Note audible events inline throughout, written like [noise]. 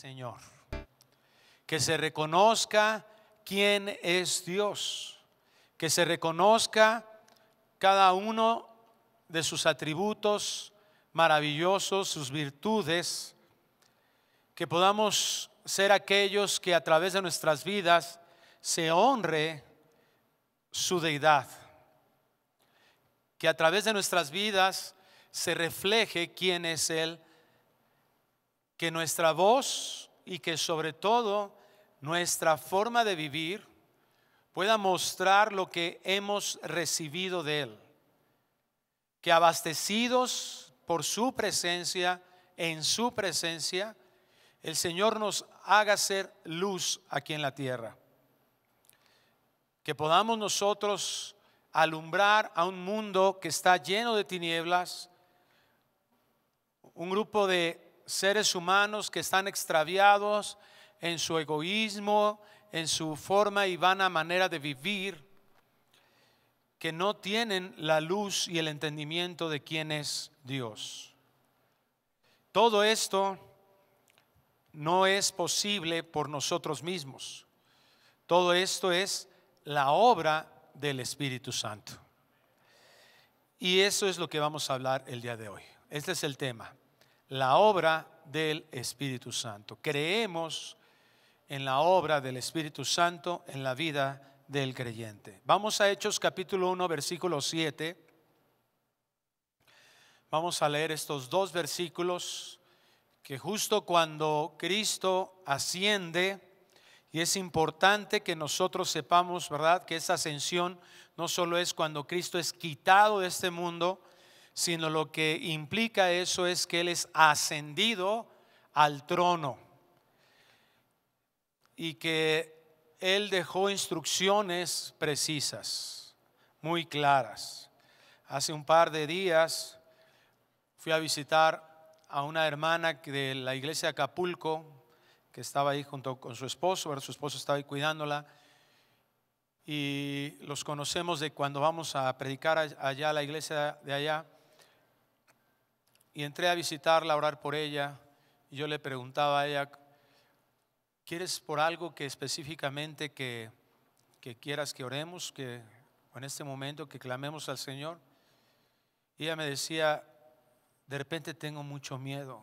Señor. Que se reconozca quién es Dios. Que se reconozca cada uno de sus atributos maravillosos, sus virtudes. Que podamos ser aquellos que a través de nuestras vidas se honre su deidad. Que a través de nuestras vidas se refleje quién es Él que nuestra voz y que sobre todo nuestra forma de vivir pueda mostrar lo que hemos recibido de Él. Que abastecidos por su presencia, en su presencia, el Señor nos haga ser luz aquí en la tierra. Que podamos nosotros alumbrar a un mundo que está lleno de tinieblas, un grupo de seres humanos que están extraviados en su egoísmo, en su forma y vana manera de vivir, que no tienen la luz y el entendimiento de quién es Dios. Todo esto no es posible por nosotros mismos. Todo esto es la obra del Espíritu Santo. Y eso es lo que vamos a hablar el día de hoy. Este es el tema la obra del Espíritu Santo. Creemos en la obra del Espíritu Santo en la vida del creyente. Vamos a Hechos capítulo 1, versículo 7. Vamos a leer estos dos versículos que justo cuando Cristo asciende, y es importante que nosotros sepamos, ¿verdad?, que esa ascensión no solo es cuando Cristo es quitado de este mundo, sino lo que implica eso es que Él es ascendido al trono y que Él dejó instrucciones precisas, muy claras. Hace un par de días fui a visitar a una hermana de la iglesia de Acapulco, que estaba ahí junto con su esposo, su esposo estaba ahí cuidándola, y los conocemos de cuando vamos a predicar allá a la iglesia de allá y entré a visitarla, a orar por ella. Y yo le preguntaba a ella, ¿quieres por algo que específicamente que, quieras que oremos, que en este momento que clamemos al Señor? Y ella me decía, de repente tengo mucho miedo.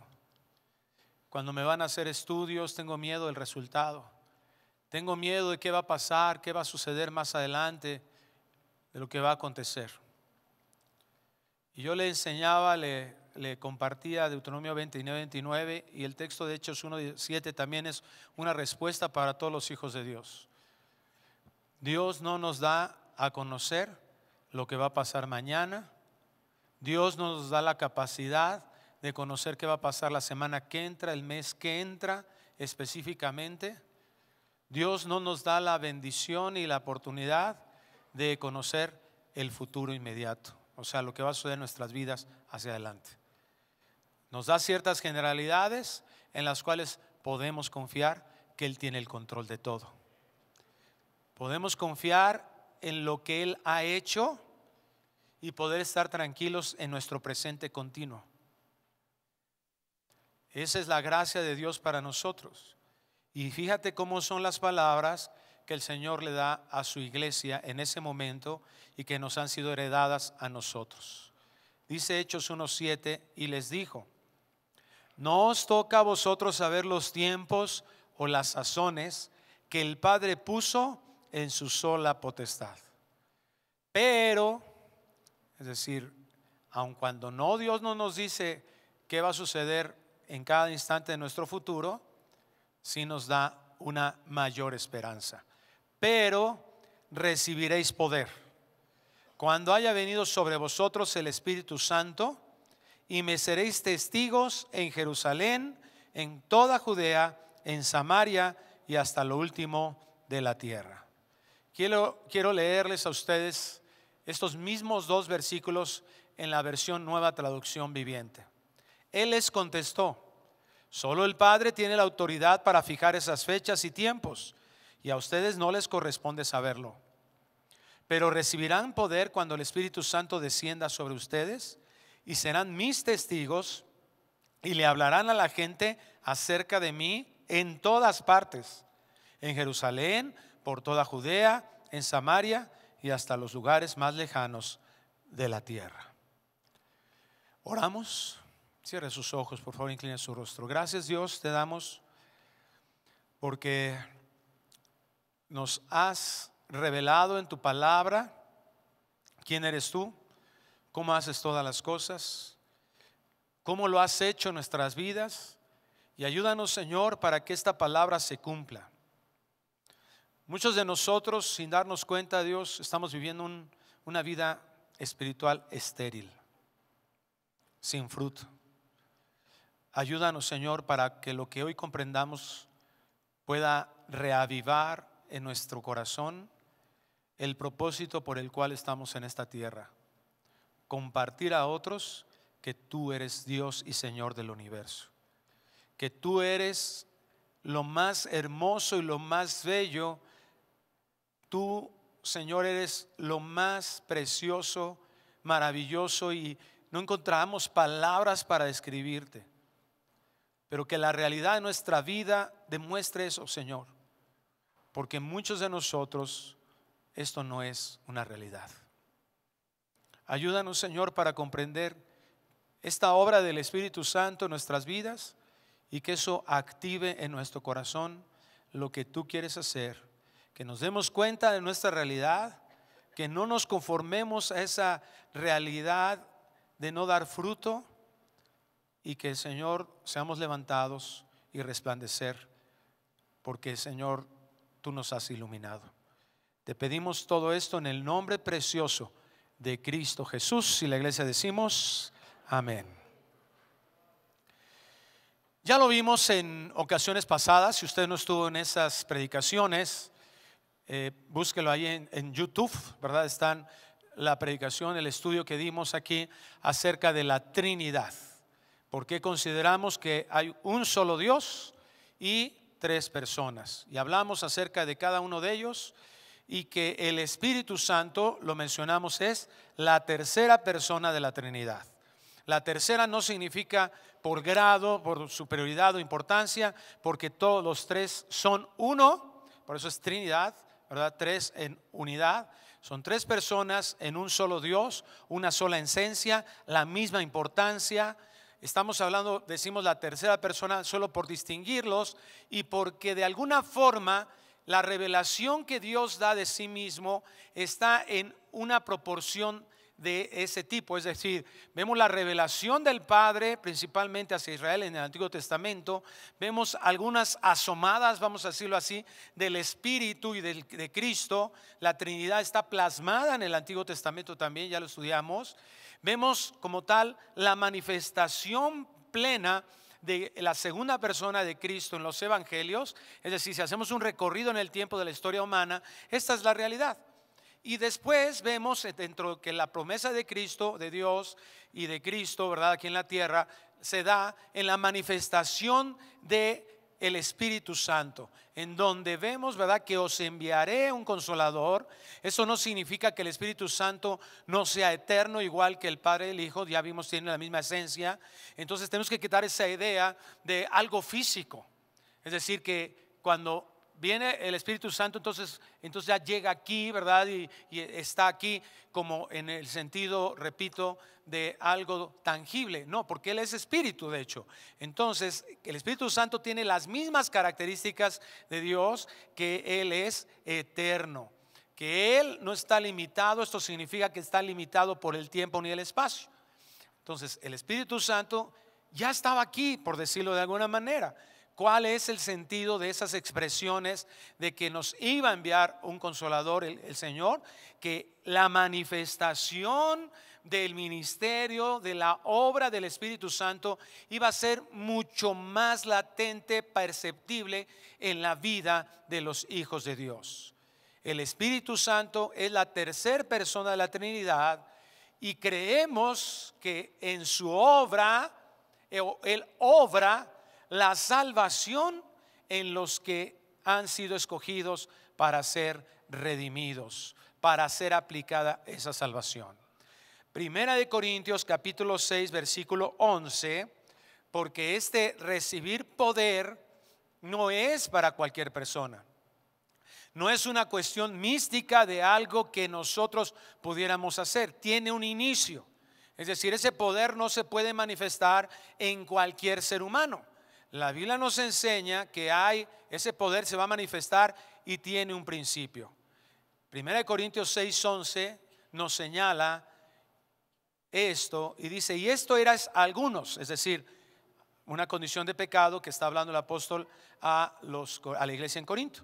Cuando me van a hacer estudios, tengo miedo del resultado. Tengo miedo de qué va a pasar, qué va a suceder más adelante, de lo que va a acontecer. Y yo le enseñaba, le le compartía Deuteronomio 29, 29 y el texto de Hechos 1, 7 también es una respuesta para todos los hijos de Dios. Dios no nos da a conocer lo que va a pasar mañana. Dios nos da la capacidad de conocer qué va a pasar la semana que entra, el mes que entra específicamente. Dios no nos da la bendición y la oportunidad de conocer el futuro inmediato, o sea, lo que va a suceder en nuestras vidas hacia adelante. Nos da ciertas generalidades en las cuales podemos confiar que Él tiene el control de todo. Podemos confiar en lo que Él ha hecho y poder estar tranquilos en nuestro presente continuo. Esa es la gracia de Dios para nosotros. Y fíjate cómo son las palabras que el Señor le da a su iglesia en ese momento y que nos han sido heredadas a nosotros. Dice Hechos 1.7 y les dijo, no os toca a vosotros saber los tiempos o las sazones que el Padre puso en su sola potestad. Pero, es decir, aun cuando no Dios no nos dice qué va a suceder en cada instante de nuestro futuro, Si nos da una mayor esperanza. Pero recibiréis poder. Cuando haya venido sobre vosotros el Espíritu Santo, y me seréis testigos en Jerusalén, en toda Judea, en Samaria y hasta lo último de la tierra. Quiero, leerles a ustedes estos mismos dos versículos en la versión nueva traducción viviente. Él les contestó, solo el Padre tiene la autoridad para fijar esas fechas y tiempos, y a ustedes no les corresponde saberlo. Pero recibirán poder cuando el Espíritu Santo descienda sobre ustedes y serán mis testigos y le hablarán a la gente acerca de mí en todas partes, en Jerusalén, por toda Judea, en Samaria y hasta los lugares más lejanos de la tierra. Oramos. Cierre sus ojos, por favor, incline su rostro. Gracias Dios, te damos porque nos has revelado en tu palabra quién eres tú cómo haces todas las cosas, cómo lo has hecho en nuestras vidas y ayúdanos Señor para que esta palabra se cumpla. Muchos de nosotros, sin darnos cuenta, Dios, estamos viviendo una vida espiritual estéril, sin fruto. Ayúdanos, Señor, para que lo que hoy comprendamos pueda reavivar en nuestro corazón el propósito por el cual estamos en esta tierra compartir a otros que tú eres Dios y Señor del universo, que tú eres lo más hermoso y lo más bello, tú, Señor, eres lo más precioso, maravilloso y no encontramos palabras para describirte, pero que la realidad de nuestra vida demuestre eso, Señor, porque muchos de nosotros esto no es una realidad. Ayúdanos, Señor, para comprender esta obra del Espíritu Santo en nuestras vidas y que eso active en nuestro corazón lo que tú quieres hacer. Que nos demos cuenta de nuestra realidad, que no nos conformemos a esa realidad de no dar fruto y que, Señor, seamos levantados y resplandecer, porque, Señor, tú nos has iluminado. Te pedimos todo esto en el nombre precioso de Cristo Jesús. Y la iglesia decimos, amén. Ya lo vimos en ocasiones pasadas, si usted no estuvo en esas predicaciones, eh, búsquelo ahí en, YouTube, ¿verdad? Están la predicación, el estudio que dimos aquí acerca de la Trinidad, porque consideramos que hay un solo Dios y tres personas. Y hablamos acerca de cada uno de ellos y que el Espíritu Santo, lo mencionamos, es la tercera persona de la Trinidad. La tercera no significa por grado, por superioridad o importancia, porque todos los tres son uno, por eso es Trinidad, ¿verdad? Tres en unidad. Son tres personas en un solo Dios, una sola esencia, la misma importancia. Estamos hablando, decimos la tercera persona, solo por distinguirlos y porque de alguna forma la revelación que Dios da de sí mismo está en una proporción de ese tipo. Es decir, vemos la revelación del Padre, principalmente hacia Israel en el Antiguo Testamento, vemos algunas asomadas, vamos a decirlo así, del Espíritu y de Cristo. La Trinidad está plasmada en el Antiguo Testamento también, ya lo estudiamos. Vemos como tal la manifestación plena de la segunda persona de Cristo en los evangelios, es decir, si hacemos un recorrido en el tiempo de la historia humana, esta es la realidad. Y después vemos eh, dentro que la promesa de Cristo, de Dios y de Cristo, ¿verdad? Aquí en la tierra, se da en la manifestación de el Espíritu Santo, en donde vemos, ¿verdad?, que os enviaré un consolador. Eso no significa que el Espíritu Santo no sea eterno, igual que el Padre el Hijo, ya vimos, tiene la misma esencia. Entonces tenemos que quitar esa idea de algo físico. Es decir, que cuando Viene el Espíritu Santo, entonces, entonces ya llega aquí, ¿verdad? Y, y, está aquí como en el sentido, repito, de algo tangible. No, porque Él es Espíritu, de hecho. Entonces, el Espíritu Santo tiene las mismas características de Dios que Él es eterno. Que Él no está limitado, esto significa que está limitado por el tiempo ni el espacio. Entonces, el Espíritu Santo ya estaba aquí, por decirlo de alguna manera cuál es el sentido de esas expresiones de que nos iba a enviar un consolador, el, Señor, que la manifestación del ministerio, de la obra del Espíritu Santo, iba a ser mucho más latente, perceptible en la vida de los hijos de Dios. El Espíritu Santo es la tercera persona de la Trinidad y creemos que en su obra, el eh, obra la salvación en los que han sido escogidos para ser redimidos, para ser aplicada esa salvación. Primera de Corintios capítulo 6 versículo 11, porque este recibir poder no es para cualquier persona. No es una cuestión mística de algo que nosotros pudiéramos hacer, tiene un inicio. Es decir, ese poder no se puede manifestar en cualquier ser humano la Biblia nos enseña que hay, ese poder se va a manifestar y tiene un principio. Primera de Corintios 6:11 nos señala esto y dice, y esto era algunos, es decir, una condición de pecado que está hablando el apóstol a, los, a la iglesia en Corinto.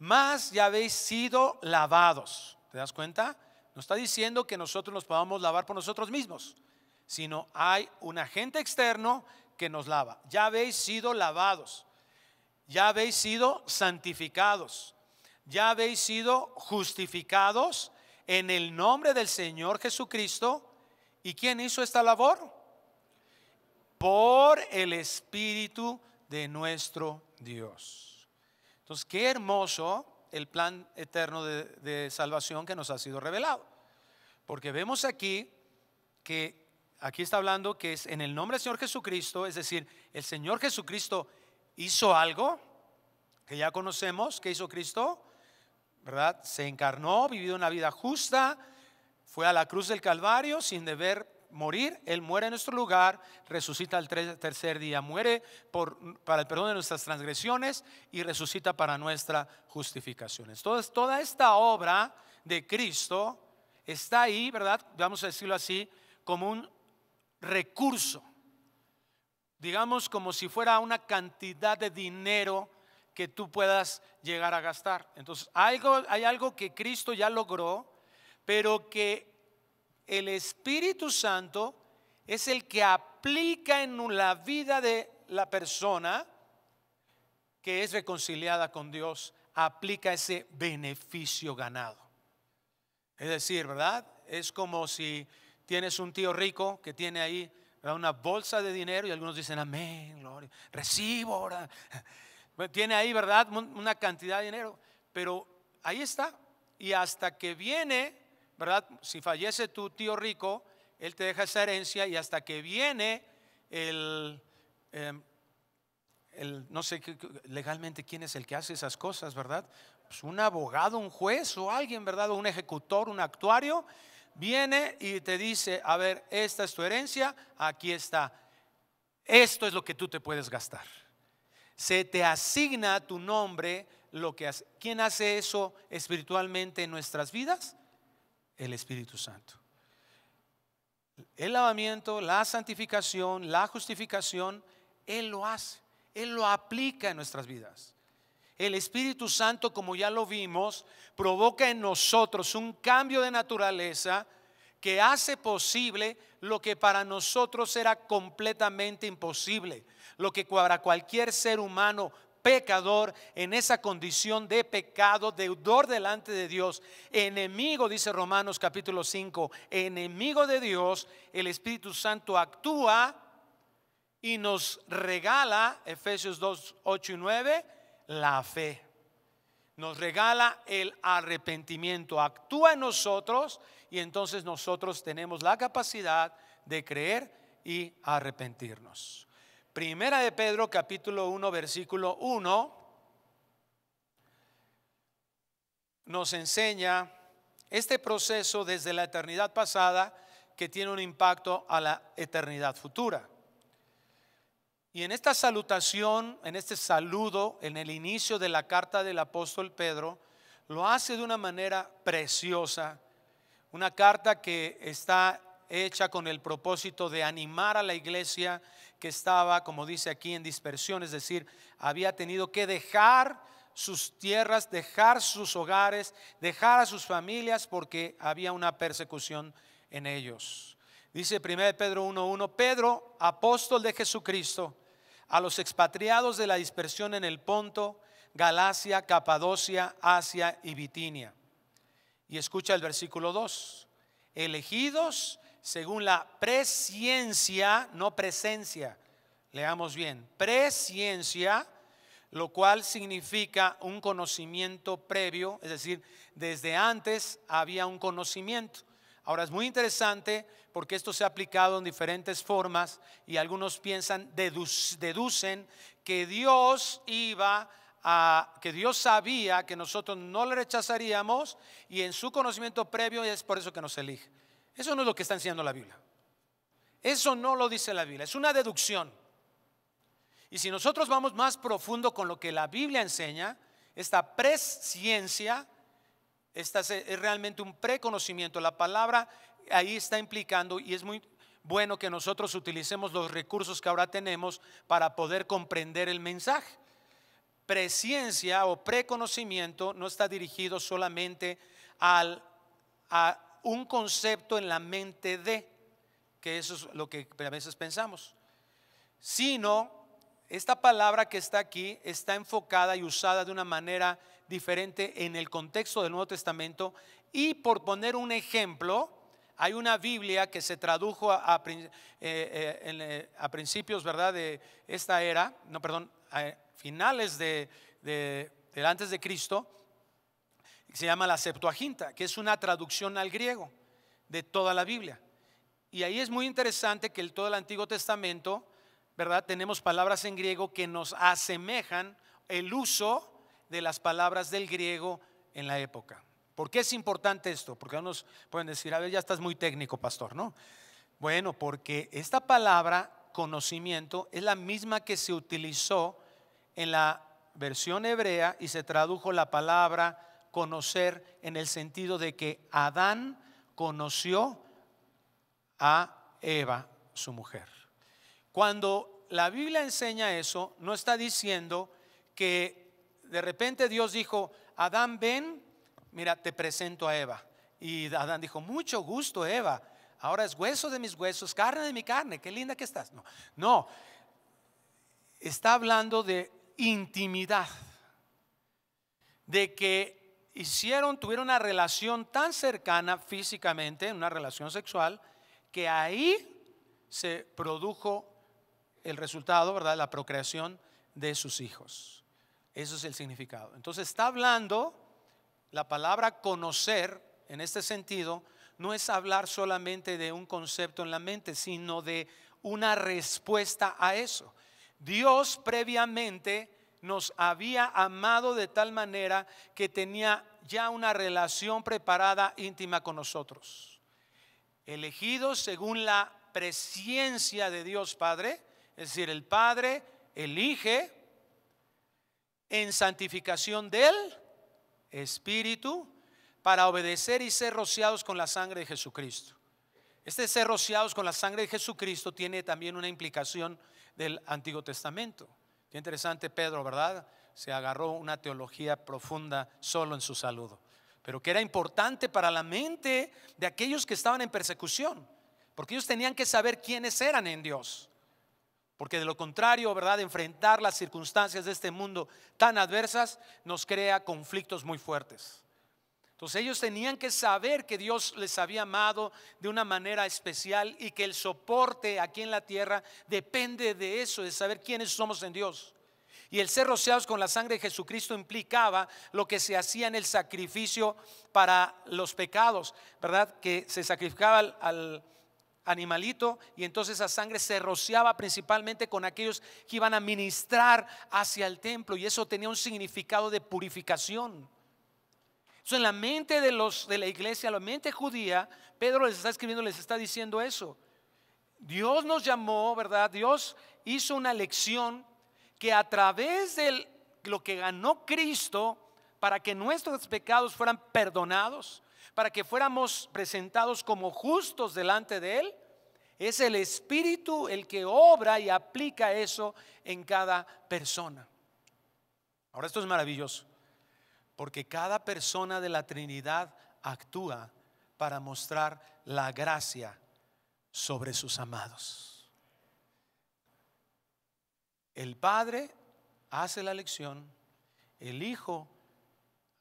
Más ya habéis sido lavados. ¿Te das cuenta? No está diciendo que nosotros nos podamos lavar por nosotros mismos, sino hay un agente externo que nos lava. Ya habéis sido lavados, ya habéis sido santificados, ya habéis sido justificados en el nombre del Señor Jesucristo. ¿Y quién hizo esta labor? Por el Espíritu de nuestro Dios. Entonces, qué hermoso el plan eterno de, de salvación que nos ha sido revelado. Porque vemos aquí que aquí está hablando que es en el nombre del Señor Jesucristo, es decir, el Señor Jesucristo hizo algo que ya conocemos que hizo Cristo, ¿verdad? Se encarnó, vivió una vida justa, fue a la cruz del Calvario sin deber morir, Él muere en nuestro lugar, resucita al tercer día, muere para el perdón de nuestras transgresiones y resucita para nuestra justificación. Entonces, toda esta obra de Cristo está ahí, ¿verdad? Vamos a decirlo así, como un recurso, digamos como si fuera una cantidad de dinero que tú puedas llegar a gastar. Entonces, algo, hay algo que Cristo ya logró, pero que el Espíritu Santo es el que aplica en la vida de la persona que es reconciliada con Dios, aplica ese beneficio ganado. Es decir, ¿verdad? Es como si Tienes un tío rico que tiene ahí una bolsa de dinero y algunos dicen, amén, gloria, recibo. Tiene ahí, ¿verdad? Una cantidad de dinero. Pero ahí está. Y hasta que viene, ¿verdad? Si fallece tu tío rico, él te deja esa herencia y hasta que viene el... Em, no sé legalmente quién es el que hace esas cosas, ¿verdad? Pues un abogado, un juez o alguien, ¿verdad? O un ejecutor, un actuario, viene y te dice, a ver, esta es tu herencia, aquí está. Esto es lo que tú te puedes gastar. Se te asigna tu nombre lo que hace. ¿Quién hace eso espiritualmente en nuestras vidas? El Espíritu Santo. El lavamiento, la santificación, la justificación, Él lo hace, Él lo aplica en nuestras vidas. El Espíritu Santo, como ya lo vimos, provoca en nosotros un cambio de naturaleza que hace posible lo que para nosotros era completamente imposible, lo que para cualquier ser humano pecador en esa condición de pecado, deudor delante de Dios, enemigo, dice Romanos capítulo 5, enemigo de Dios, el Espíritu Santo actúa y nos regala, Efesios 2, 8 y 9, la fe. Nos regala el arrepentimiento. Actúa en nosotros y entonces nosotros tenemos la capacidad de creer y arrepentirnos. Primera de Pedro capítulo 1 versículo 1 nos enseña este proceso desde la eternidad pasada que tiene un impacto a la eternidad futura. Y en esta salutación, en este saludo, en el inicio de la carta del apóstol Pedro, lo hace de una manera preciosa. Una carta que está hecha con el propósito de animar a la iglesia que estaba, como dice aquí, en dispersión, es decir, había tenido que dejar sus tierras, dejar sus hogares, dejar a sus familias porque había una persecución en ellos. Dice 1 Pedro 1.1, Pedro, apóstol de Jesucristo a los expatriados de la dispersión en el Ponto, Galacia, Capadocia, Asia y Bitinia. Y escucha el versículo 2. Elegidos según la presciencia, no presencia, leamos bien, presciencia, lo cual significa un conocimiento previo, es decir, desde antes había un conocimiento. Ahora es muy interesante porque esto se ha aplicado en diferentes formas y algunos piensan, deducen que Dios iba a, que Dios sabía que nosotros no le rechazaríamos y en su conocimiento previo es por eso que nos elige. Eso no es lo que está enseñando la Biblia. Eso no lo dice la Biblia, es una deducción. Y si nosotros vamos más profundo con lo que la Biblia enseña, esta presciencia eh, es, realmente un preconocimiento. La palabra ahí está implicando y es muy bueno que nosotros utilicemos los recursos que ahora tenemos para poder comprender el mensaje. Presciencia o preconocimiento no está dirigido solamente al, a un concepto en la mente de, que eso es lo que a veces pensamos, sino esta palabra que está aquí está enfocada y usada de una manera diferente en el contexto del Nuevo Testamento. Y por poner un ejemplo, hay una Biblia que se tradujo a, eh, eh, eh, principios, ¿verdad?, de esta era, no, perdón, a finales de, antes de Cristo, se llama la Septuaginta, que es una traducción al griego de toda la Biblia. Y ahí es muy interesante que el, todo el Antiguo Testamento, ¿verdad? Tenemos palabras en griego que nos asemejan el uso de las palabras del griego en la época. ¿Por qué es importante esto? Porque algunos pueden decir, a ver, ya estás muy técnico, pastor, ¿no? Bueno, porque esta palabra conocimiento es la misma que se utilizó en la versión hebrea y se tradujo la palabra conocer en el sentido de que Adán conoció a Eva, su mujer. Cuando la Biblia enseña eso, no está diciendo que de repente Dios dijo, Adán, ven, mira, te presento a Eva. Y Adán dijo, mucho gusto, Eva. Ahora es hueso de mis huesos, carne de mi carne, qué linda que estás. No, no, está hablando de intimidad, de que hicieron, tuvieron una relación tan cercana físicamente, una relación sexual, que ahí se produjo el resultado, ¿verdad? La procreación de sus hijos. Eso es el significado. Entonces está hablando, la palabra conocer en este sentido, no es hablar solamente de un concepto en la mente, sino de una respuesta a eso. Dios previamente nos había amado de tal manera que tenía ya una relación preparada íntima con nosotros. Elegidos según la presencia de Dios Padre, es decir, el Padre elige en santificación del Espíritu para obedecer y ser rociados con la sangre de Jesucristo. Este ser rociados con la sangre de Jesucristo tiene también una implicación del Antiguo Testamento. Qué interesante Pedro, ¿verdad? Se agarró una teología profunda solo en su saludo, pero que era importante para la mente de aquellos que estaban en persecución, porque ellos tenían que saber quiénes eran en Dios. Porque de lo contrario, ¿verdad? Enfrentar las circunstancias de este mundo tan adversas nos crea conflictos muy fuertes. Entonces ellos tenían que saber que Dios les había amado de una manera especial y que el soporte aquí en la tierra depende de eso, de saber quiénes somos en Dios. Y el ser rociados con la sangre de Jesucristo implicaba lo que se hacía en el sacrificio para los pecados, ¿verdad? Que se sacrificaba al, al animalito y entonces esa sangre se rociaba principalmente con aquellos que iban a ministrar hacia el templo y eso tenía un significado de purificación. eso en la mente de, los, de la iglesia, la mente judía, Pedro les está escribiendo, les está diciendo eso. Dios nos llamó, ¿verdad? Dios hizo una lección que a través de lo que ganó Cristo para que nuestros pecados fueran perdonados, para que fuéramos presentados como justos delante de Él, es el Espíritu el que obra y aplica eso en cada persona. Ahora esto es maravilloso, porque cada persona de la Trinidad actúa para mostrar la gracia sobre sus amados. El Padre hace la lección, el Hijo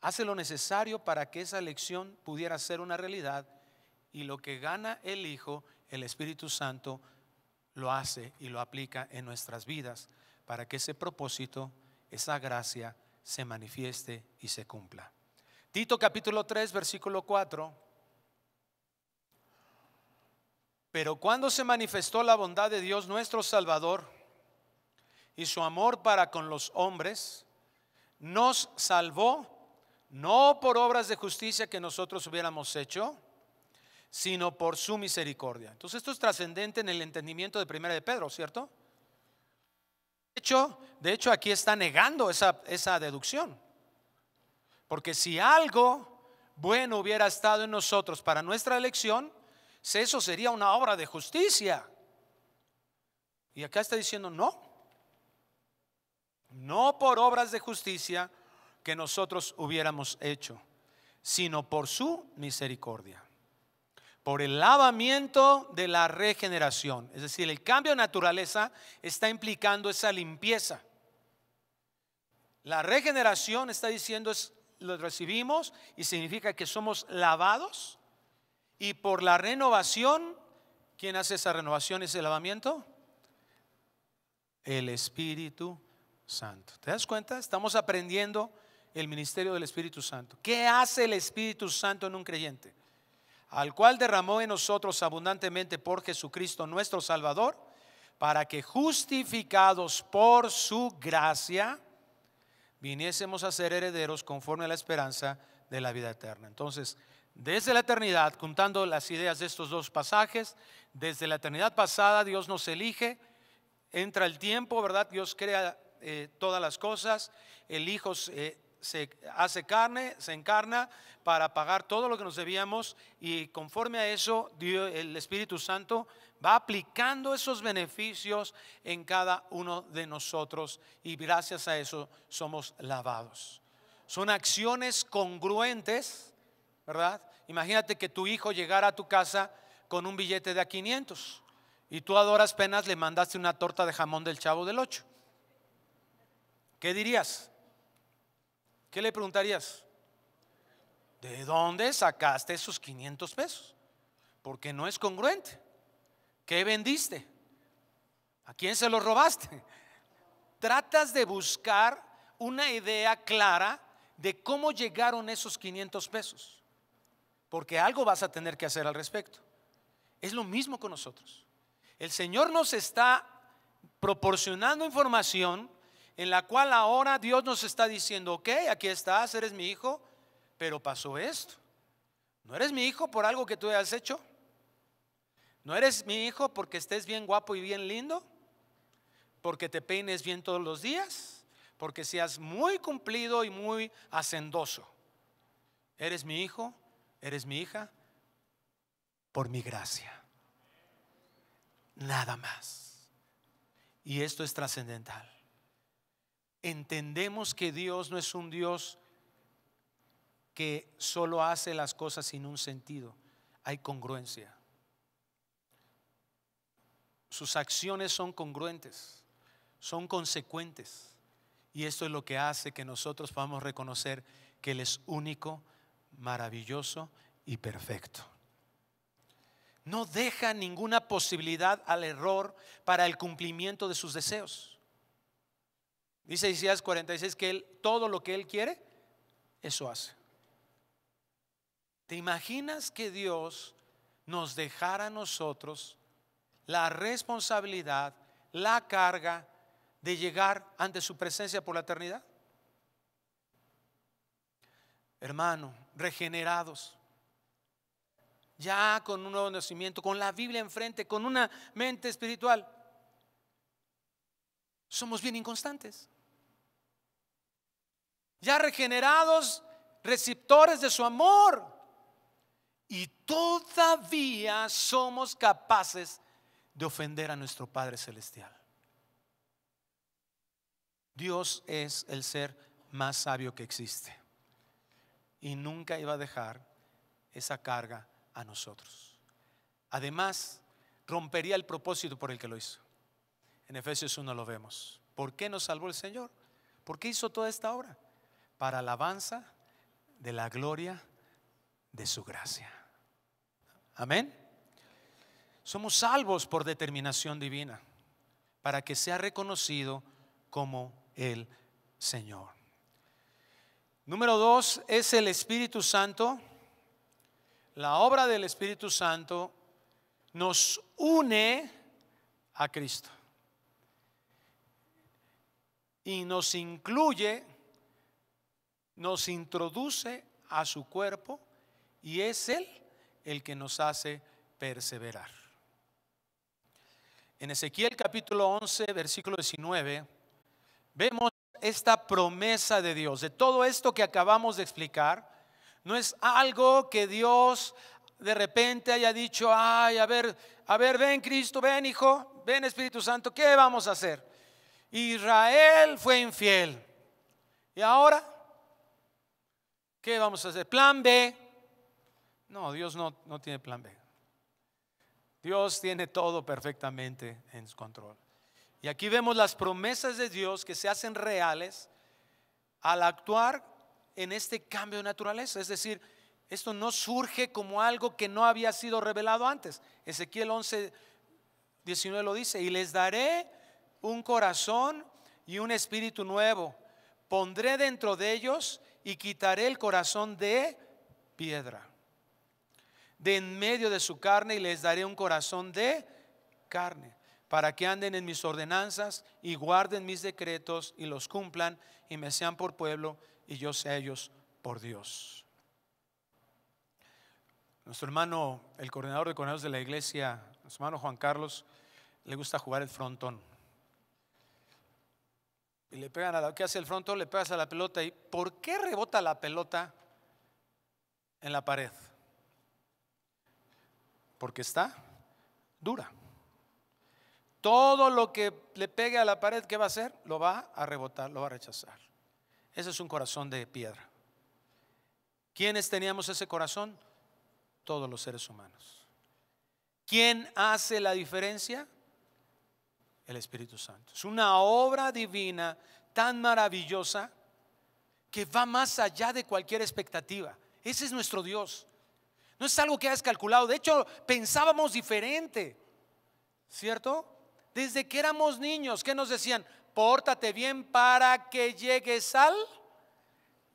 hace lo necesario para que esa elección pudiera ser una realidad y lo que gana el Hijo, el Espíritu Santo, lo hace y lo aplica en nuestras vidas para que ese propósito, esa gracia, se manifieste y se cumpla. Tito capítulo 3, versículo 4. Pero cuando se manifestó la bondad de Dios nuestro Salvador y su amor para con los hombres, nos salvó no por obras de justicia que nosotros hubiéramos hecho, sino por su misericordia. Entonces esto es trascendente en el entendimiento de Primera de Pedro, ¿cierto? De hecho, de hecho aquí está negando esa, esa deducción. Porque si algo bueno hubiera estado en nosotros para nuestra elección, eso sería una obra de justicia. Y acá está diciendo, no, no por obras de justicia que nosotros hubiéramos hecho, sino por su misericordia, por el lavamiento de la regeneración. Es decir, el cambio de naturaleza está implicando esa limpieza. La regeneración está diciendo es lo recibimos y significa que somos lavados y por la renovación, ¿quién hace esa renovación, ese lavamiento? El Espíritu Santo. ¿Te das cuenta? Estamos aprendiendo el ministerio del Espíritu Santo. ¿Qué hace el Espíritu Santo en un creyente? Al cual derramó en nosotros abundantemente por Jesucristo nuestro Salvador, para que justificados por su gracia, viniésemos a ser herederos conforme a la esperanza de la vida eterna. Entonces, desde la eternidad, Contando las ideas de estos dos pasajes, desde la eternidad pasada Dios nos elige, entra el tiempo, ¿verdad? Dios crea eh, todas las cosas, el se hace carne, se encarna para pagar todo lo que nos debíamos y conforme a eso el Espíritu Santo va aplicando esos beneficios en cada uno de nosotros y gracias a eso somos lavados. Son acciones congruentes, ¿verdad? Imagínate que tu hijo llegara a tu casa con un billete de a 500 y tú adoras penas le mandaste una torta de jamón del chavo del 8. ¿Qué dirías? ¿Qué le preguntarías? ¿De dónde sacaste esos 500 pesos? Porque no es congruente. ¿Qué vendiste? ¿A quién se los robaste? Tratas de buscar una idea clara de cómo llegaron esos 500 pesos. Porque algo vas a tener que hacer al respecto. Es lo mismo con nosotros. El Señor nos está proporcionando información en la cual ahora Dios nos está diciendo, ok, aquí estás, eres mi hijo, pero pasó esto. No eres mi hijo por algo que tú hayas hecho. No eres mi hijo porque estés bien guapo y bien lindo, porque te peines bien todos los días, porque seas muy cumplido y muy hacendoso. Eres mi hijo, eres mi hija, por mi gracia. Nada más. Y esto es trascendental entendemos que Dios no es un Dios que solo hace las cosas sin un sentido. Hay congruencia. Sus acciones son congruentes, son consecuentes. Y esto es lo que hace que nosotros podamos reconocer que Él es único, maravilloso y perfecto. No deja ninguna posibilidad al error para el cumplimiento de sus deseos. Dice Isaías 46 que él, todo lo que él quiere, eso hace. ¿Te imaginas que Dios nos dejara a nosotros la responsabilidad, la carga de llegar ante su presencia por la eternidad? Hermano, regenerados, ya con un nuevo nacimiento, con la Biblia enfrente, con una mente espiritual, somos bien inconstantes ya regenerados, receptores de su amor. Y todavía somos capaces de ofender a nuestro Padre Celestial. Dios es el ser más sabio que existe. Y nunca iba a dejar esa carga a nosotros. Además, rompería el propósito por el que lo hizo. En Efesios 1 lo vemos. ¿Por qué nos salvó el Señor? ¿Por qué hizo toda esta obra? para alabanza de la gloria de su gracia. Amén. Somos salvos por determinación divina, para que sea reconocido como el Señor. Número dos es el Espíritu Santo. La obra del Espíritu Santo nos une a Cristo y nos incluye nos introduce a su cuerpo y es Él el que nos hace perseverar. En Ezequiel capítulo 11, versículo 19, vemos esta promesa de Dios. De todo esto que acabamos de explicar, no es algo que Dios de repente haya dicho, ay, a ver, a ver, ven Cristo, ven Hijo, ven Espíritu Santo, ¿qué vamos a hacer? Israel fue infiel. ¿Y ahora? ¿Qué vamos a hacer? Plan B. No, Dios no, tiene plan B. Dios tiene todo perfectamente en su control. Y aquí vemos las promesas de Dios que se hacen reales al actuar en este cambio de naturaleza. Es decir, esto no surge como algo que no había sido revelado antes. Ezequiel 11, 19 lo dice, y les daré un corazón y un espíritu nuevo. Pondré dentro de ellos y quitaré el corazón de piedra de en medio de su carne y les daré un corazón de carne para que anden en mis ordenanzas y guarden mis decretos y los cumplan y me sean por pueblo y yo sea ellos por Dios. Nuestro hermano, el coordinador de coordinadores de la iglesia, nuestro hermano Juan Carlos, le gusta jugar el frontón le pegan a la. que hace el frontón, Le pegas a la pelota y ¿por qué rebota la pelota en la pared? Porque está dura. Todo lo que le pegue a la pared, ¿qué va a hacer? Lo va a rebotar, lo va a rechazar. Ese es un corazón de piedra. ¿Quiénes teníamos ese corazón? Todos los seres humanos. ¿Quién hace la diferencia? el Espíritu Santo. Es una obra divina tan maravillosa que va más allá de cualquier expectativa. Ese es nuestro Dios. No es algo que hayas calculado. De hecho, pensábamos diferente. ¿Cierto? Desde que éramos niños, ¿qué nos decían? Pórtate bien para que llegues al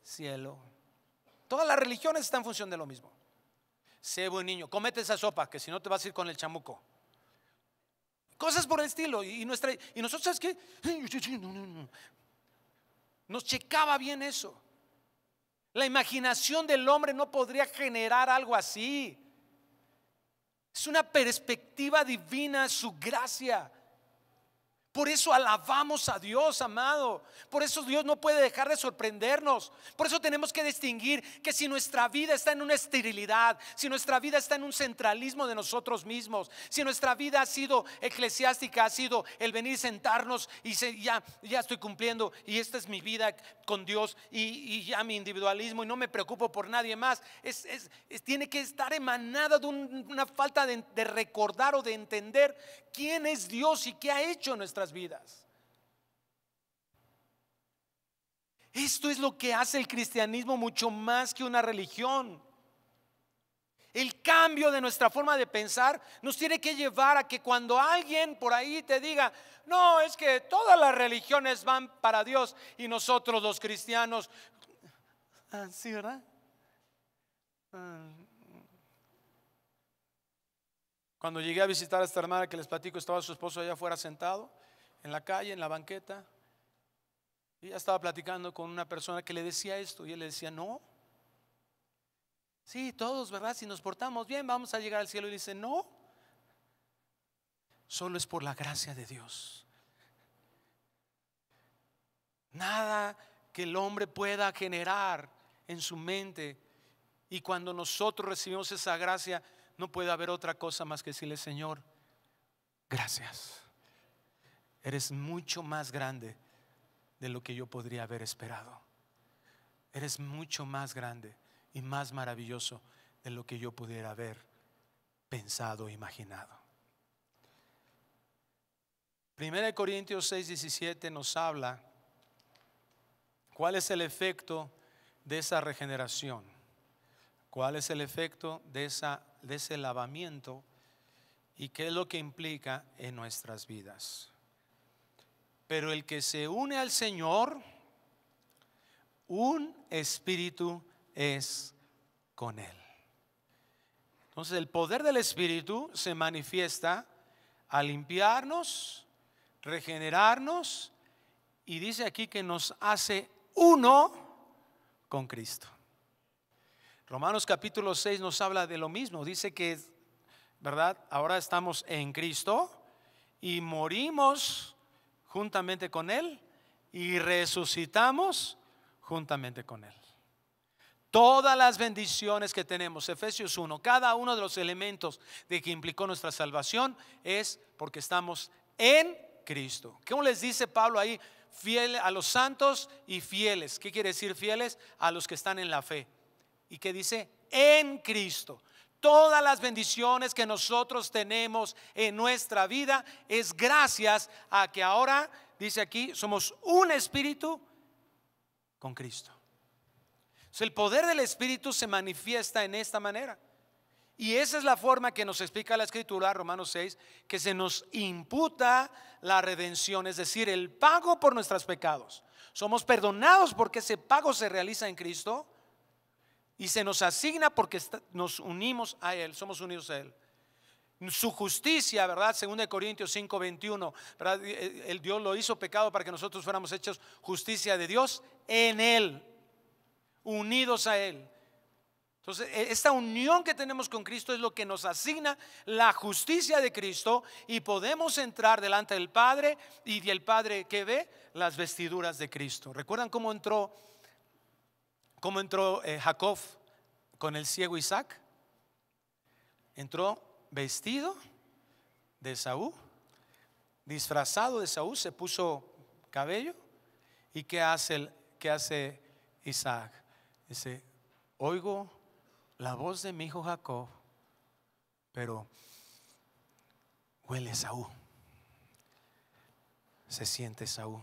cielo. Todas las religiones están en función de lo mismo. Sé buen niño, comete esa sopa, que si no te vas a ir con el chamuco cosas por el estilo. Y, nuestra, y nosotros, ¿sabes qué? Nos checaba bien eso. La imaginación del hombre no podría generar algo así. Es una perspectiva divina, su gracia. Por eso alabamos a Dios, amado. Por eso Dios no puede dejar de sorprendernos. Por eso tenemos que distinguir que si nuestra vida está en una esterilidad, si nuestra vida está en un centralismo de nosotros mismos, si nuestra vida ha sido eclesiástica, ha sido el venir sentarnos y ya, ya estoy cumpliendo y esta es mi vida con Dios y, ya mi individualismo y no me preocupo por nadie más, tiene que estar emanada de una falta de, recordar o de entender quién es Dios y qué ha hecho nuestra vidas. Esto es lo que hace el cristianismo mucho más que una religión. El cambio de nuestra forma de pensar nos tiene que llevar a que cuando alguien por ahí te diga, no, es que todas las religiones van para Dios y nosotros los cristianos, ah, verdad? Ah. Cuando llegué a visitar a esta hermana que les platico, estaba su esposo allá afuera sentado en la calle, en la banqueta. Y ella estaba platicando con una persona que le decía esto y él le decía, no. Sí, todos, ¿verdad? Si nos portamos bien, vamos a llegar al cielo. Y dice, no. Solo es por la gracia de Dios. Nada que el hombre pueda generar en su mente. Y cuando nosotros recibimos esa gracia, no puede haber otra cosa más que decirle, Señor, gracias. Eres mucho más grande de lo que yo podría haber esperado. Eres mucho más grande y más maravilloso de lo que yo pudiera haber pensado e imaginado. Primera de Corintios 17 nos habla cuál es el efecto de esa regeneración, cuál es el efecto de, esa, de ese lavamiento y qué es lo que implica en nuestras vidas. Pero el que se une al Señor, un espíritu es con Él. Entonces el poder del Espíritu se manifiesta a limpiarnos, regenerarnos y dice aquí que nos hace uno con Cristo. Romanos capítulo 6 nos habla de lo mismo, dice que, ¿verdad? Ahora estamos en Cristo y morimos juntamente con Él y resucitamos juntamente con Él. Todas las bendiciones que tenemos, Efesios 1, cada uno de los elementos de que implicó nuestra salvación es porque estamos en Cristo. ¿Cómo les dice Pablo ahí? Fiel a los santos y fieles. ¿Qué quiere decir fieles? A los que están en la fe. ¿Y qué dice? En Cristo. Todas las bendiciones que nosotros tenemos en nuestra vida es gracias a que ahora, dice aquí, somos un espíritu con Cristo. el poder del espíritu se manifiesta en esta manera. Y esa es la forma que nos explica la escritura, Romanos 6, que se nos imputa la redención, es decir, el pago por nuestros pecados. Somos perdonados porque ese pago se realiza en Cristo y se nos asigna porque nos unimos a Él, somos unidos a Él. Su justicia, ¿verdad? Según de Corintios 5.21. 21, eh, eh, El Dios lo hizo pecado para que nosotros fuéramos hechos justicia de Dios en Él, unidos a Él. Entonces, e, esta unión que tenemos con Cristo es lo que nos asigna la justicia de Cristo y podemos entrar delante del Padre y del Padre que ve las vestiduras de Cristo. ¿Recuerdan cómo entró ¿Cómo entró eh, Jacob con el ciego Isaac? Entró vestido de Saúl, disfrazado de Saúl, se puso cabello. ¿Y qué hace, qué hace Isaac? Dice, oigo la voz de mi hijo Jacob, pero huele Saúl, se siente Saúl.